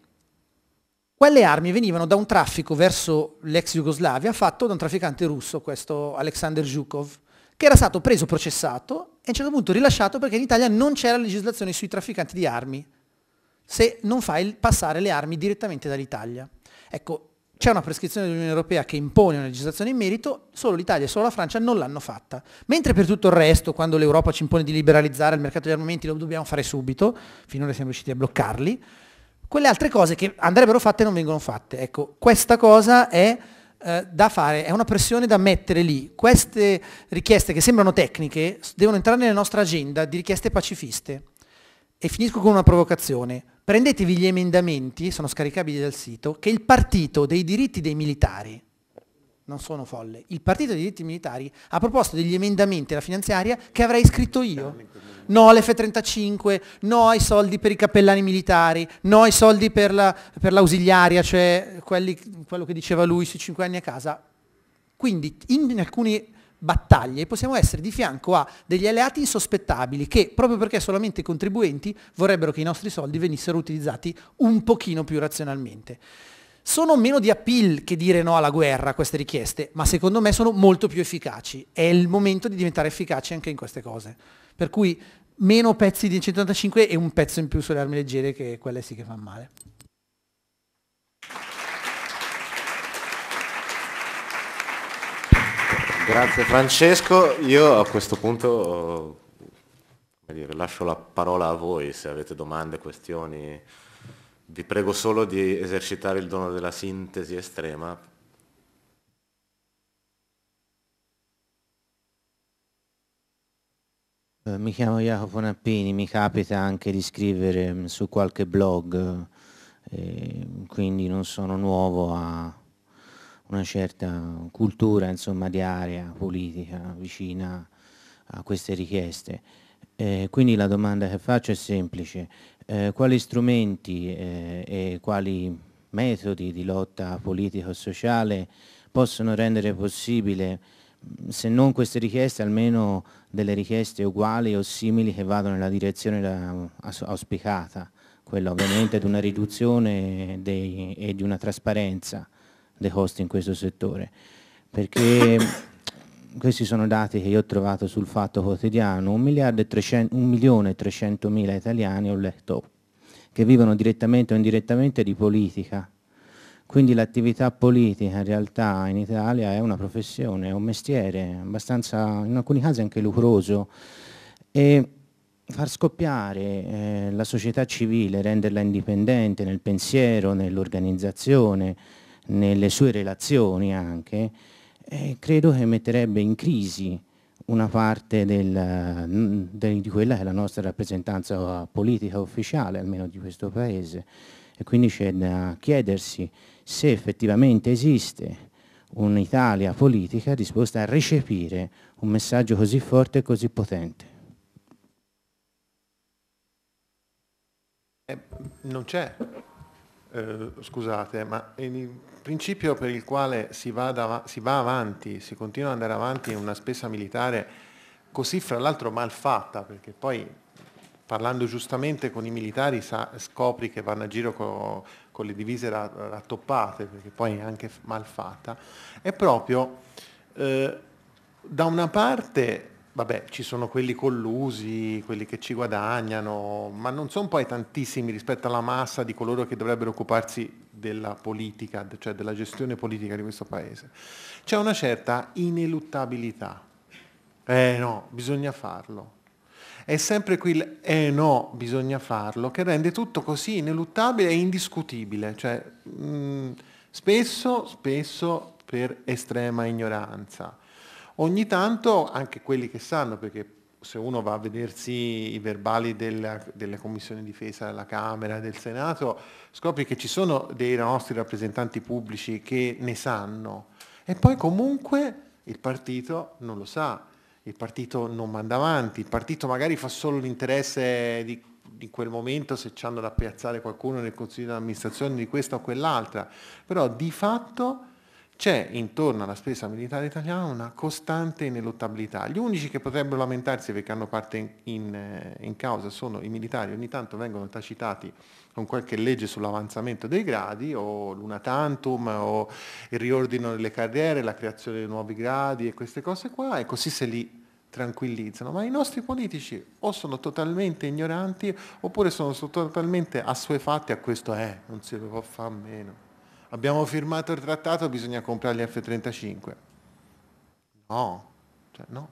quelle armi venivano da un traffico verso l'ex Jugoslavia fatto da un trafficante russo, questo Alexander Zhukov, che era stato preso, processato e a un certo punto rilasciato perché in Italia non c'era legislazione sui trafficanti di armi, se non fai passare le armi direttamente dall'Italia. Ecco, c'è una prescrizione dell'Unione Europea che impone una legislazione in merito, solo l'Italia e solo la Francia non l'hanno fatta. Mentre per tutto il resto, quando l'Europa ci impone di liberalizzare il mercato degli armamenti, lo dobbiamo fare subito, finora siamo riusciti a bloccarli, quelle altre cose che andrebbero fatte non vengono fatte. Ecco, questa cosa è eh, da fare, è una pressione da mettere lì. Queste richieste che sembrano tecniche devono entrare nella nostra agenda di richieste pacifiste. E finisco con una provocazione. Prendetevi gli emendamenti, sono scaricabili dal sito, che il partito dei diritti dei militari non sono folle. Il Partito dei diritti militari ha proposto degli emendamenti alla finanziaria che avrei scritto io. No all'F-35, no ai soldi per i cappellani militari, no ai soldi per, la, per l'ausiliaria, cioè quelli, quello che diceva lui sui cinque anni a casa. Quindi in, in alcune battaglie possiamo essere di fianco a degli alleati insospettabili che, proprio perché solamente i contribuenti, vorrebbero che i nostri soldi venissero utilizzati un pochino più razionalmente sono meno di appeal che dire no alla guerra queste richieste, ma secondo me sono molto più efficaci. È il momento di diventare efficaci anche in queste cose. Per cui meno pezzi di 185 e un pezzo in più sulle armi leggere che quelle sì che fanno male. Grazie Francesco, io a questo punto dire, lascio la parola a voi se avete domande, questioni. Vi prego solo di esercitare il dono della sintesi estrema. Eh, mi chiamo Jacopo Nappini, mi capita anche di scrivere mm, su qualche blog, eh, quindi non sono nuovo a una certa cultura insomma, di area politica vicina a queste richieste. Eh, quindi la domanda che faccio è semplice, eh, quali strumenti eh, e quali metodi di lotta politico-sociale possono rendere possibile, mm, se non queste richieste, almeno delle richieste uguali o simili che vadano nella direzione eh, auspicata, quella ovviamente di una riduzione dei, e di una trasparenza dei costi in questo settore. Perché questi sono dati che io ho trovato sul Fatto Quotidiano, 1, 300, 1 milione e 300 mila italiani, ho letto, che vivono direttamente o indirettamente di politica. Quindi l'attività politica in realtà in Italia è una professione, è un mestiere, abbastanza, in alcuni casi anche lucroso. E far scoppiare eh, la società civile, renderla indipendente nel pensiero, nell'organizzazione, nelle sue relazioni anche, eh, credo che metterebbe in crisi una parte del, mm, de, di quella che è la nostra rappresentanza politica ufficiale, almeno di questo Paese. E quindi c'è da chiedersi se effettivamente esiste un'Italia politica disposta a recepire un messaggio così forte e così potente. Eh, non c'è, eh, scusate, ma il principio per il quale si va, da, si va avanti, si continua ad andare avanti in una spesa militare così fra l'altro mal fatta, perché poi parlando giustamente con i militari sa, scopri che vanno a giro con, con le divise rattoppate, perché poi è anche mal fatta, è proprio eh, da una parte vabbè, ci sono quelli collusi, quelli che ci guadagnano, ma non sono poi tantissimi rispetto alla massa di coloro che dovrebbero occuparsi della politica, cioè della gestione politica di questo Paese. C'è una certa ineluttabilità. Eh no, bisogna farlo. È sempre quel eh no, bisogna farlo, che rende tutto così ineluttabile e indiscutibile. Cioè, mh, mm, spesso, spesso per estrema ignoranza Ogni tanto anche quelli che sanno, perché se uno va a vedersi i verbali della, della Commissione difesa della Camera, del Senato, scopri che ci sono dei nostri rappresentanti pubblici che ne sanno e poi comunque il partito non lo sa, il partito non manda avanti, il partito magari fa solo l'interesse di, di quel momento se ci hanno da piazzare qualcuno nel consiglio di amministrazione di questa o quell'altra, però di fatto c'è intorno alla spesa militare italiana una costante ineluttabilità. Gli unici che potrebbero lamentarsi perché hanno parte in, eh, in, causa sono i militari, ogni tanto vengono tacitati con qualche legge sull'avanzamento dei gradi o l'una tantum o il riordino delle carriere, la creazione di nuovi gradi e queste cose qua e così se li tranquillizzano, ma i nostri politici o sono totalmente ignoranti oppure sono totalmente assuefatti a questo, eh, non si può fare meno abbiamo firmato il trattato, bisogna comprare gli F-35. No, cioè no.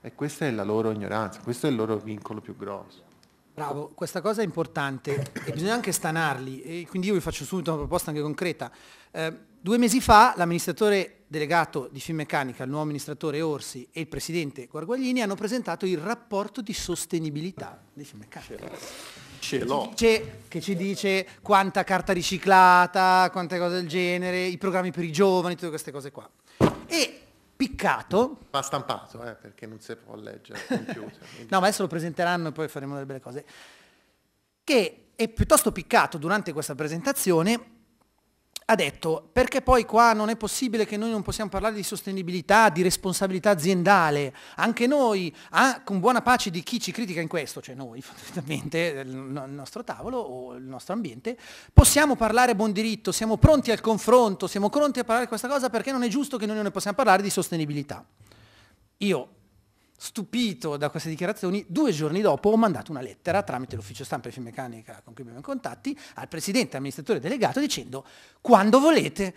E questa è la loro ignoranza, questo è il loro vincolo più grosso. Bravo, questa cosa è importante e bisogna anche stanarli, e quindi io vi faccio subito una proposta anche concreta. Eh, due mesi fa l'amministratore delegato di Finmeccanica, il nuovo amministratore Orsi e il presidente Guarguaglini hanno presentato il rapporto di sostenibilità di Finmeccanica ce l'ho. C'è che ci dice quanta carta riciclata, quante cose del genere, i programmi per i giovani, tutte queste cose qua. E piccato... Va stampato, eh, perché non si può leggere no, ma adesso lo presenteranno e poi faremo delle belle cose. Che è piuttosto piccato durante questa presentazione ha detto perché poi qua non è possibile che noi non possiamo parlare di sostenibilità, di responsabilità aziendale, anche noi, ah, con buona pace di chi ci critica in questo, cioè noi fondamentalmente, il nostro tavolo o il nostro ambiente, possiamo parlare a buon diritto, siamo pronti al confronto, siamo pronti a parlare di questa cosa perché non è giusto che noi non ne possiamo parlare di sostenibilità. Io stupito da queste dichiarazioni, due giorni dopo ho mandato una lettera tramite l'ufficio stampa e filmeccanica con cui abbiamo contatti al presidente amministratore delegato dicendo quando volete,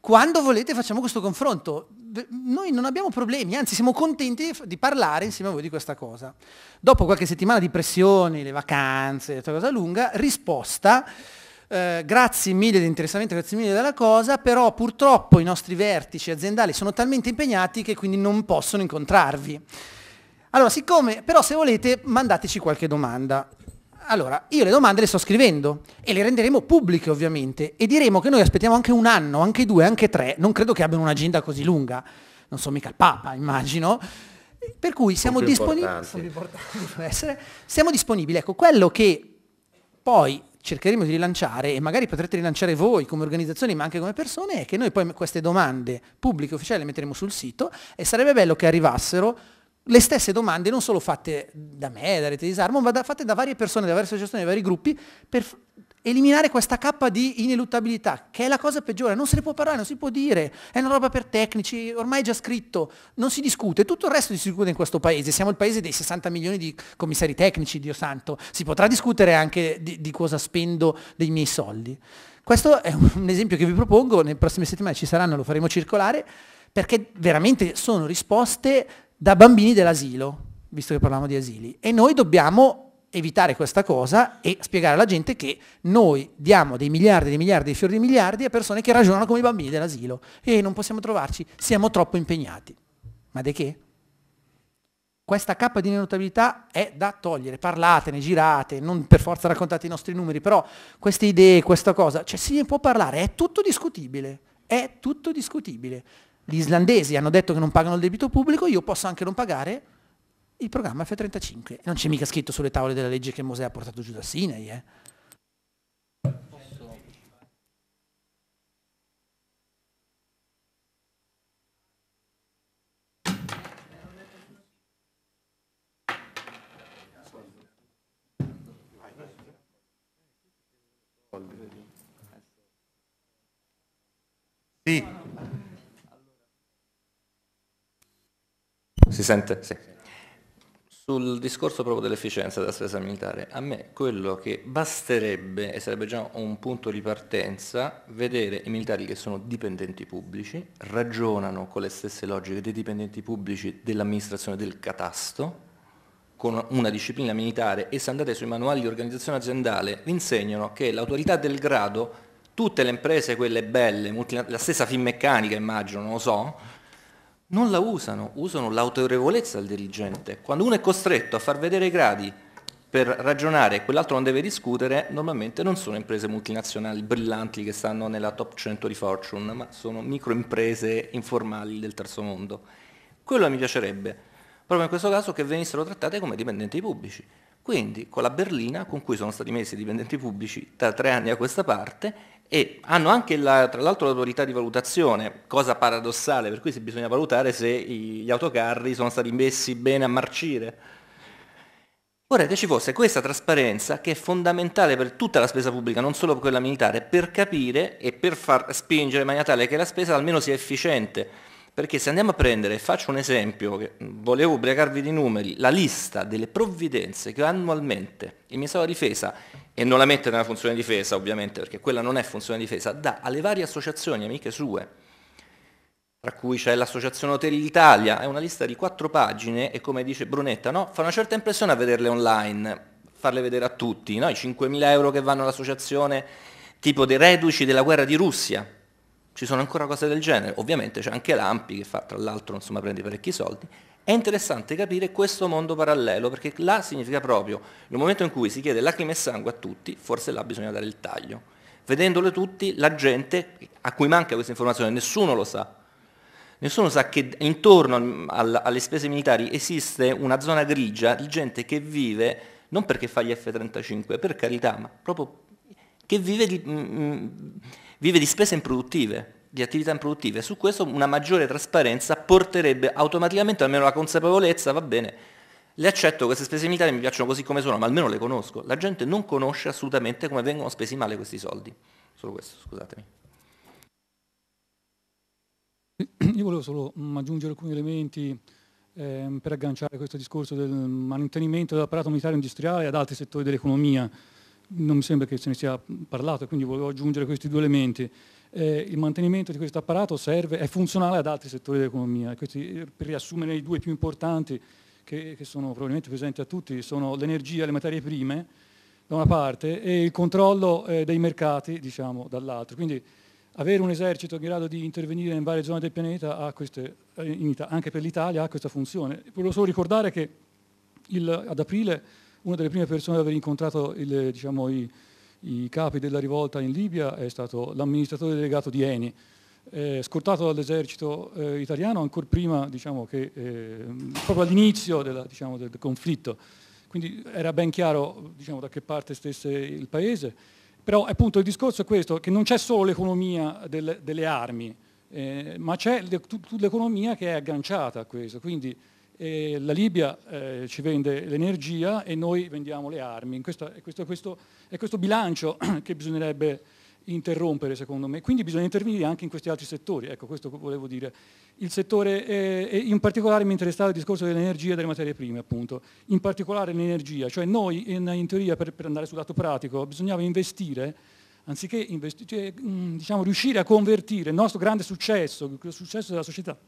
quando volete facciamo questo confronto. Noi non abbiamo problemi, anzi siamo contenti di parlare insieme a voi di questa cosa. Dopo qualche settimana di pressioni, le vacanze, tutta cosa lunga, risposta Uh, grazie mille dell'interessamento, grazie mille della cosa, però purtroppo i nostri vertici aziendali sono talmente impegnati che quindi non possono incontrarvi. Allora, siccome, però se volete, mandateci qualche domanda. Allora, io le domande le sto scrivendo e le renderemo pubbliche ovviamente e diremo che noi aspettiamo anche un anno, anche due, anche tre, non credo che abbiano un'agenda così lunga, non so mica il Papa immagino, per cui siamo disponibili, siamo disponibili, ecco, quello che poi cercheremo di rilanciare e magari potrete rilanciare voi come organizzazioni ma anche come persone è che noi poi queste domande pubbliche ufficiali le metteremo sul sito e sarebbe bello che arrivassero le stesse domande non solo fatte da me, da Rete Disarmo, ma da, fatte da varie persone, da varie associazioni, da vari gruppi, per f- eliminare questa cappa di ineluttabilità, che è la cosa peggiore, non se ne può parlare, non si può dire, è una roba per tecnici, ormai è già scritto, non si discute, tutto il resto si discute in questo paese, siamo il paese dei 60 milioni di commissari tecnici, Dio santo, si potrà discutere anche di, di cosa spendo dei miei soldi. Questo è un esempio che vi propongo, nelle prossime settimane ci saranno, lo faremo circolare, perché veramente sono risposte da bambini dell'asilo, visto che parliamo di asili. E noi dobbiamo evitare questa cosa e spiegare alla gente che noi diamo dei miliardi, dei miliardi, dei fiori di miliardi a persone che ragionano come i bambini dell'asilo e non possiamo trovarci, siamo troppo impegnati. Ma di che? Questa cappa di notabilità è da togliere, parlatene, girate, non per forza raccontate i nostri numeri, però queste idee, questa cosa, cioè si può parlare, è tutto discutibile, è tutto discutibile gli islandesi hanno detto che non pagano il debito pubblico, io posso anche non pagare il programma F35. Non c'è mica scritto sulle tavole della legge che Mosè ha portato giù da Sinei. Eh. Sì. Si sente? Sì. Sul discorso proprio dell'efficienza della spesa militare, a me quello che basterebbe, e sarebbe già un punto di partenza, vedere i militari che sono dipendenti pubblici, ragionano con le stesse logiche dei dipendenti pubblici dell'amministrazione del catasto, con una disciplina militare e se andate sui manuali di organizzazione aziendale vi insegnano che l'autorità del grado, tutte le imprese, quelle belle, la stessa Finmeccanica immagino, non lo so, non la usano, usano l'autorevolezza del dirigente. Quando uno è costretto a far vedere i gradi per ragionare e quell'altro non deve discutere, normalmente non sono imprese multinazionali brillanti che stanno nella top 100 di Fortune, ma sono microimprese informali del terzo mondo. Quello mi piacerebbe, proprio in questo caso, che venissero trattate come dipendenti pubblici. Quindi con la berlina con cui sono stati messi i dipendenti pubblici da tre anni a questa parte e hanno anche la, tra l'altro l'autorità di valutazione, cosa paradossale, per cui si bisogna valutare se gli autocarri sono stati messi bene a marcire. Vorrei che ci fosse questa trasparenza che è fondamentale per tutta la spesa pubblica, non solo per quella militare, per capire e per far spingere in maniera tale che la spesa almeno sia efficiente. Perché se andiamo a prendere, faccio un esempio, volevo ubriacarvi di numeri, la lista delle provvidenze che annualmente il Ministero della Difesa, e non la mette nella funzione difesa ovviamente, perché quella non è funzione difesa, dà alle varie associazioni amiche sue, tra cui c'è l'Associazione Hotel Italia, è una lista di quattro pagine e come dice Brunetta, no? fa una certa impressione a vederle online, farle vedere a tutti, no? i 5.000 euro che vanno all'associazione tipo dei reduci della guerra di Russia, ci sono ancora cose del genere, ovviamente c'è anche Lampi che fa tra l'altro insomma prende parecchi soldi, è interessante capire questo mondo parallelo perché là significa proprio nel momento in cui si chiede lacrime e sangue a tutti, forse là bisogna dare il taglio. Vedendole tutti, la gente a cui manca questa informazione, nessuno lo sa. Nessuno sa che intorno alle spese militari esiste una zona grigia di gente che vive, non perché fa gli F-35, per carità, ma proprio che vive di... Mh, mm, mh, mm, vive di spese improduttive, di attività improduttive. Su questo una maggiore trasparenza porterebbe automaticamente almeno la consapevolezza, va bene, le accetto queste spese militari, mi piacciono così come sono, ma almeno le conosco. La gente non conosce assolutamente come vengono spesi male questi soldi. Solo questo, scusatemi. Io volevo solo mm, aggiungere alcuni elementi eh, per agganciare questo discorso del mantenimento dell'apparato militare industriale ad altri settori dell'economia non mi sembra che se ne sia parlato, quindi volevo aggiungere questi due elementi. Eh, il mantenimento di questo apparato serve, è funzionale ad altri settori dell'economia. Questi, eh, per riassumere i due più importanti, che, che, sono probabilmente presenti a tutti, sono l'energia e le materie prime, da una parte, e il controllo eh, dei mercati, diciamo, dall'altra. Quindi avere un esercito in grado di intervenire in varie zone del pianeta, queste, eh, anche per l'Italia, ha questa funzione. Volevo solo ricordare che il, ad aprile una delle prime persone ad aver incontrato il, diciamo, i, i, capi della rivolta in Libia è stato l'amministratore delegato di Eni, eh, scortato dall'esercito eh, italiano ancora prima, diciamo, che, eh, proprio all'inizio della, diciamo, del conflitto. Quindi era ben chiaro diciamo, da che parte stesse il paese. Però appunto il discorso è questo, che non c'è solo l'economia delle, delle armi, eh, ma c'è l'economia che è agganciata a questo. Quindi, eh, la Libia eh, ci vende l'energia e noi vendiamo le armi. Questo, questo, questo, è questo bilancio che bisognerebbe interrompere secondo me, quindi bisogna intervenire anche in questi altri settori, ecco questo volevo dire. Il settore, eh, in particolare mi interessava il discorso dell'energia e delle materie prime appunto, in particolare l'energia, cioè noi in, in teoria per, per, andare sul lato pratico bisognava investire, anziché investi- cioè, mh, diciamo, riuscire a convertire il nostro grande successo, il successo della società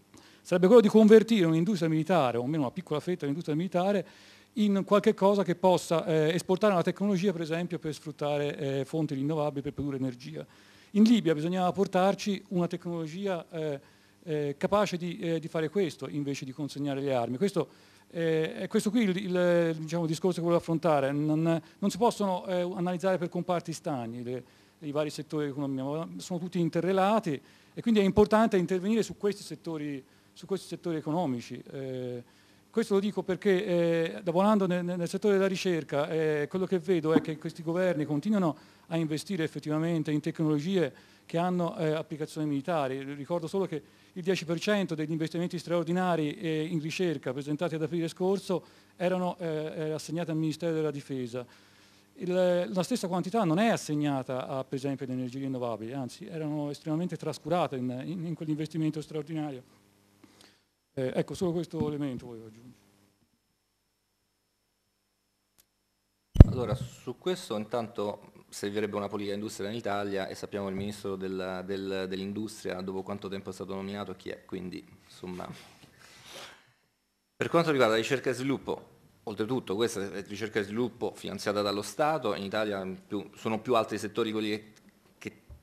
sarebbe quello di convertire un'industria militare, o almeno una piccola fetta dell'industria militare, in qualche cosa che possa eh, esportare una tecnologia, per esempio, per sfruttare eh, fonti rinnovabili, per produrre energia. In Libia bisognava portarci una tecnologia eh, eh capace di, eh, di, fare questo invece di consegnare le armi. Questo, eh, è questo qui il, il, diciamo, il, discorso che volevo affrontare. Non, non si possono analizzare per comparti stagni le, i vari settori dell'economia, sono tutti interrelati e quindi è importante intervenire su questi settori su questi settori economici. Eh, questo lo dico perché eh, lavorando nel, nel, settore della ricerca eh, quello che vedo è che questi governi continuano a investire effettivamente in tecnologie che hanno eh, applicazioni militari. Ricordo solo che il 10% degli investimenti straordinari eh, in ricerca presentati ad aprile scorso erano eh, eh, assegnati al Ministero della Difesa. Il, la stessa quantità non è assegnata a, per esempio alle energie rinnovabili, anzi erano estremamente trascurate in, in, in quell'investimento straordinario. Eh, ecco, solo questo elemento volevo aggiungere. Allora, su questo intanto servirebbe una politica industriale in Italia e sappiamo il ministro del, del, dell'industria dopo quanto tempo è stato nominato chi è, quindi insomma... Per quanto riguarda ricerca e sviluppo, oltretutto questa è ricerca e sviluppo finanziata dallo Stato, in Italia più, sono più altri settori quelli che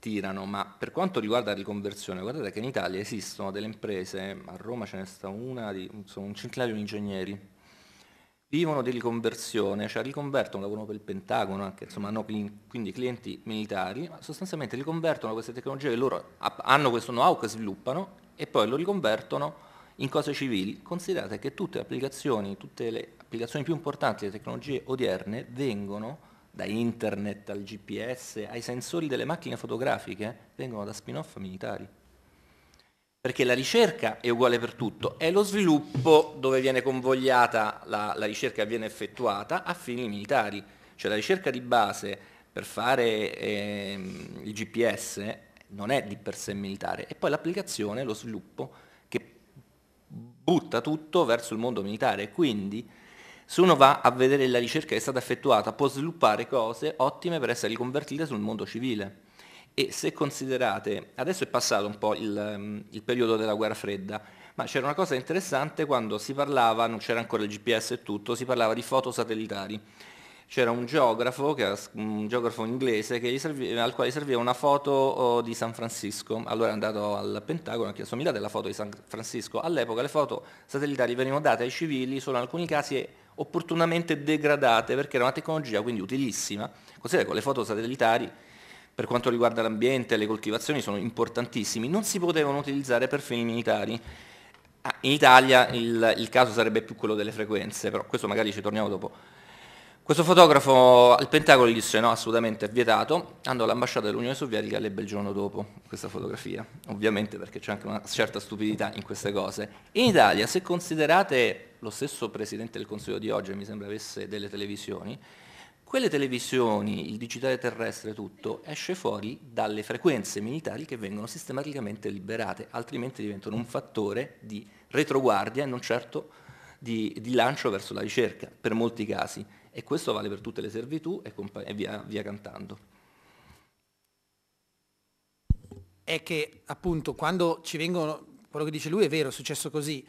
attirano, ma per quanto riguarda la riconversione, guardate che in Italia esistono delle imprese, a Roma ce n'è sta una, di, sono un centinaio di ingegneri, vivono di riconversione, cioè riconvertono, lavorano per il Pentagono, anche, insomma hanno quindi clienti militari, ma sostanzialmente riconvertono queste tecnologie che loro hanno questo know-how che sviluppano e poi lo riconvertono in cose civili. Considerate che tutte le applicazioni, tutte le applicazioni più importanti delle tecnologie odierne vengono da internet al GPS, ai sensori delle macchine fotografiche, vengono da spin-off militari. Perché la ricerca è uguale per tutto, è lo sviluppo dove viene convogliata la, la ricerca viene effettuata a fini militari. Cioè la ricerca di base per fare eh, il GPS non è di per sé militare, e poi l'applicazione, lo sviluppo, che butta tutto verso il mondo militare. Quindi se uno va a vedere la ricerca che è stata effettuata, può sviluppare cose ottime per essere riconvertite sul mondo civile. E se considerate, adesso è passato un po' il, il periodo della guerra fredda, ma c'era una cosa interessante quando si parlava, non c'era ancora il GPS e tutto, si parlava di foto satellitari c'era un geografo, un geografo inglese serviva, al quale serviva una foto oh, di San Francisco, allora è andato al Pentagono a chiesto mi date la foto di San Francisco, all'epoca le foto satellitari venivano date ai civili solo in alcuni casi opportunamente degradate perché era una tecnologia quindi utilissima, così che le foto satellitari per quanto riguarda l'ambiente e le coltivazioni sono importantissimi, non si potevano utilizzare per fini militari. Ah, in Italia il, il caso sarebbe più quello delle frequenze, però questo magari ci torniamo dopo. Questo fotografo al Pentacolo gli disse no, assolutamente è vietato, andò all'ambasciata dell'Unione Sovietica, e lebbe il giorno dopo questa fotografia, ovviamente perché c'è anche una certa stupidità in queste cose. In Italia, se considerate lo stesso Presidente del Consiglio di oggi, mi sembra avesse delle televisioni, quelle televisioni, il digitale terrestre, tutto, esce fuori dalle frequenze militari che vengono sistematicamente liberate, altrimenti diventano un fattore di retroguardia e non certo di, di lancio verso la ricerca, per molti casi. E questo vale per tutte le servitù e, e via, via cantando. È che appunto quando ci vengono, quello che dice lui è vero, è successo così,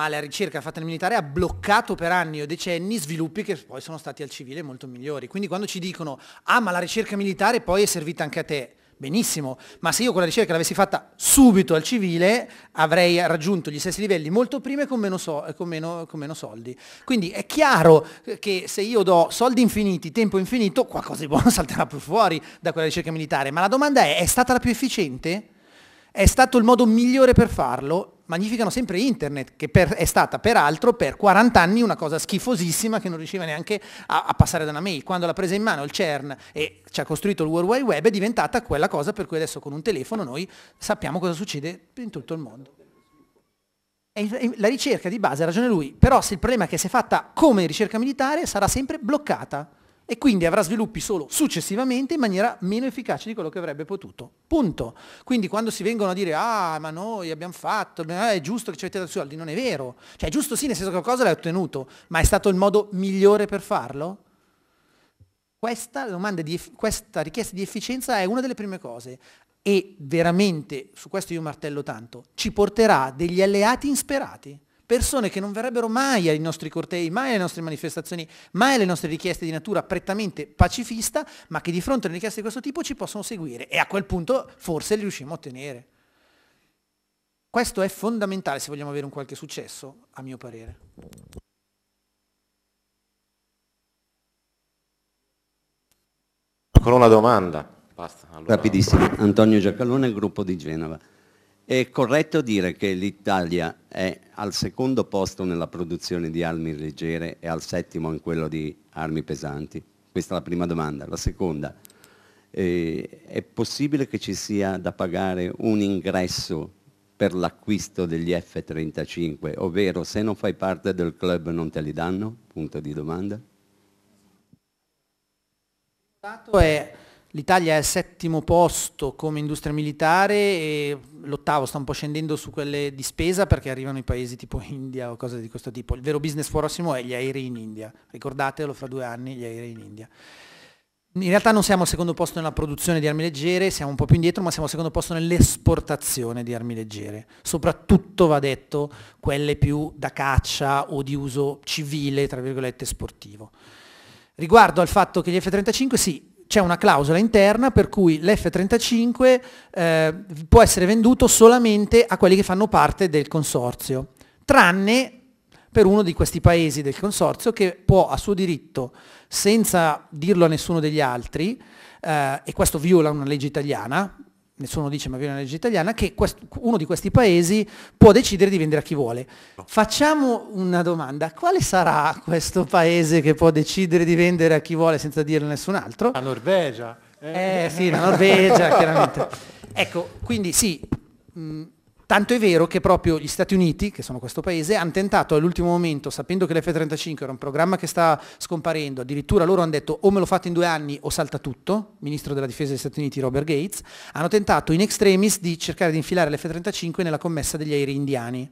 ma la ricerca fatta nel militare ha bloccato per anni o decenni sviluppi che poi sono stati al civile molto migliori. Quindi quando ci dicono, ah ma la ricerca militare poi è servita anche a te, benissimo, ma se io quella ricerca l'avessi fatta subito al civile avrei raggiunto gli stessi livelli molto prima e con meno, so, con, meno, con meno, soldi. Quindi è chiaro che se io do soldi infiniti, tempo infinito, qualcosa di buono salterà più fuori da quella ricerca militare, ma la domanda è, è stata la più efficiente? È stato il modo migliore per farlo? magnificano sempre internet, che per, è stata peraltro per 40 anni una cosa schifosissima che non riusciva neanche a, a, passare da una mail. Quando l'ha presa in mano il CERN e ci ha costruito il World Wide Web è diventata quella cosa per cui adesso con un telefono noi sappiamo cosa succede in tutto il mondo. E la ricerca di base ha ragione lui, però se il problema è che se fatta come ricerca militare sarà sempre bloccata e quindi avrà sviluppi solo successivamente in maniera meno efficace di quello che avrebbe potuto. Punto. Quindi quando si vengono a dire ah ma noi abbiamo fatto, è giusto che ci avete dato i soldi, non è vero. Cioè è giusto sì, nel senso che qualcosa l'hai ottenuto, ma è stato il modo migliore per farlo? Questa, di, questa richiesta di efficienza è una delle prime cose e veramente, su questo io martello tanto, ci porterà degli alleati insperati persone che non verrebbero mai ai nostri cortei, mai alle nostre manifestazioni, mai alle nostre richieste di natura prettamente pacifista, ma che di fronte a richieste di questo tipo ci possono seguire e a quel punto forse li riusciamo a ottenere. Questo è fondamentale se vogliamo avere un qualche successo, a mio parere. Ancora una domanda. Basta, allora... Rapidissimo. Antonio Giacalone, gruppo di Genova. È corretto dire che l'Italia è al secondo posto nella produzione di armi leggere e al settimo in quello di armi pesanti? Questa è la prima domanda. La seconda, eh, è possibile che ci sia da pagare un ingresso per l'acquisto degli F-35, ovvero se non fai parte del club non te li danno? Punto di domanda. Il dato è L'Italia è al settimo posto come industria militare e l'ottavo sta un po' scendendo su quelle di spesa perché arrivano i paesi tipo India o cose di questo tipo. Il vero business prossimo è gli aerei in India. Ricordatelo, fra due anni gli aerei in India. In realtà non siamo al secondo posto nella produzione di armi leggere, siamo un po' più indietro, ma siamo al secondo posto nell'esportazione di armi leggere. Soprattutto, va detto, quelle più da caccia o di uso civile, tra virgolette, sportivo. Riguardo al fatto che gli F-35, sì, c'è una clausola interna per cui l'F35 eh, può essere venduto solamente a quelli che fanno parte del consorzio, tranne per uno di questi paesi del consorzio che può a suo diritto, senza dirlo a nessuno degli altri, eh, e questo viola una legge italiana, nessuno dice ma viene una legge italiana, che uno di questi paesi può decidere di vendere a chi vuole. Facciamo una domanda, quale sarà questo paese che può decidere di vendere a chi vuole senza dirlo a nessun altro? La Norvegia. Eh, eh sì, la Norvegia, chiaramente. Ecco, quindi sì, mh, mm, Tanto è vero che proprio gli Stati Uniti, che sono questo paese, hanno tentato all'ultimo momento, sapendo che l'F-35 era un programma che sta scomparendo, addirittura loro hanno detto o me lo fate in due anni o salta tutto, ministro della difesa degli Stati Uniti Robert Gates, hanno tentato in extremis di cercare di infilare l'F-35 nella commessa degli aerei indiani,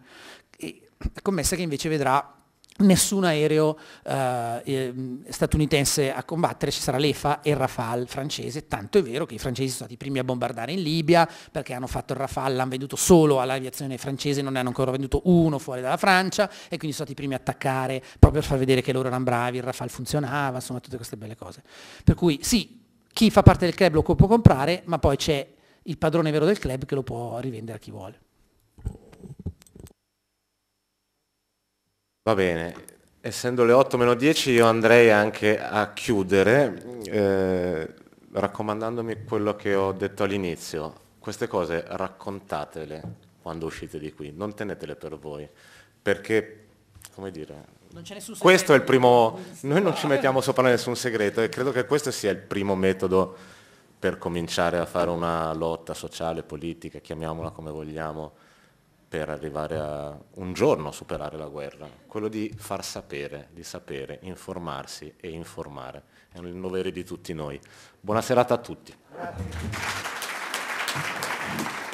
commessa che invece vedrà nessun aereo eh, ehm, statunitense a combattere, ci sarà l'EFA e il Rafale francese, tanto è vero che i francesi sono stati i primi a bombardare in Libia perché hanno fatto il Rafale, l'hanno venduto solo all'aviazione francese, non ne hanno ancora venduto uno fuori dalla Francia e quindi sono stati i primi a attaccare proprio per far vedere che loro erano bravi, il Rafale funzionava, insomma tutte queste belle cose. Per cui sì, chi fa parte del club lo può comprare, ma poi c'è il padrone vero del club che lo può rivendere a chi vuole. Va bene, essendo le 8 meno 10 io andrei anche a chiudere eh, raccomandandomi quello che ho detto all'inizio. Queste cose raccontatele quando uscite di qui, non tenetele per voi, perché, come dire, questo è il primo, noi non ci mettiamo sopra nessun segreto e credo che questo sia il primo metodo per cominciare a fare una lotta sociale, politica, chiamiamola come vogliamo, per arrivare a un giorno a superare la guerra, quello di far sapere, di sapere, informarsi e informare. È un dovere di tutti noi. Buona serata a tutti. Grazie.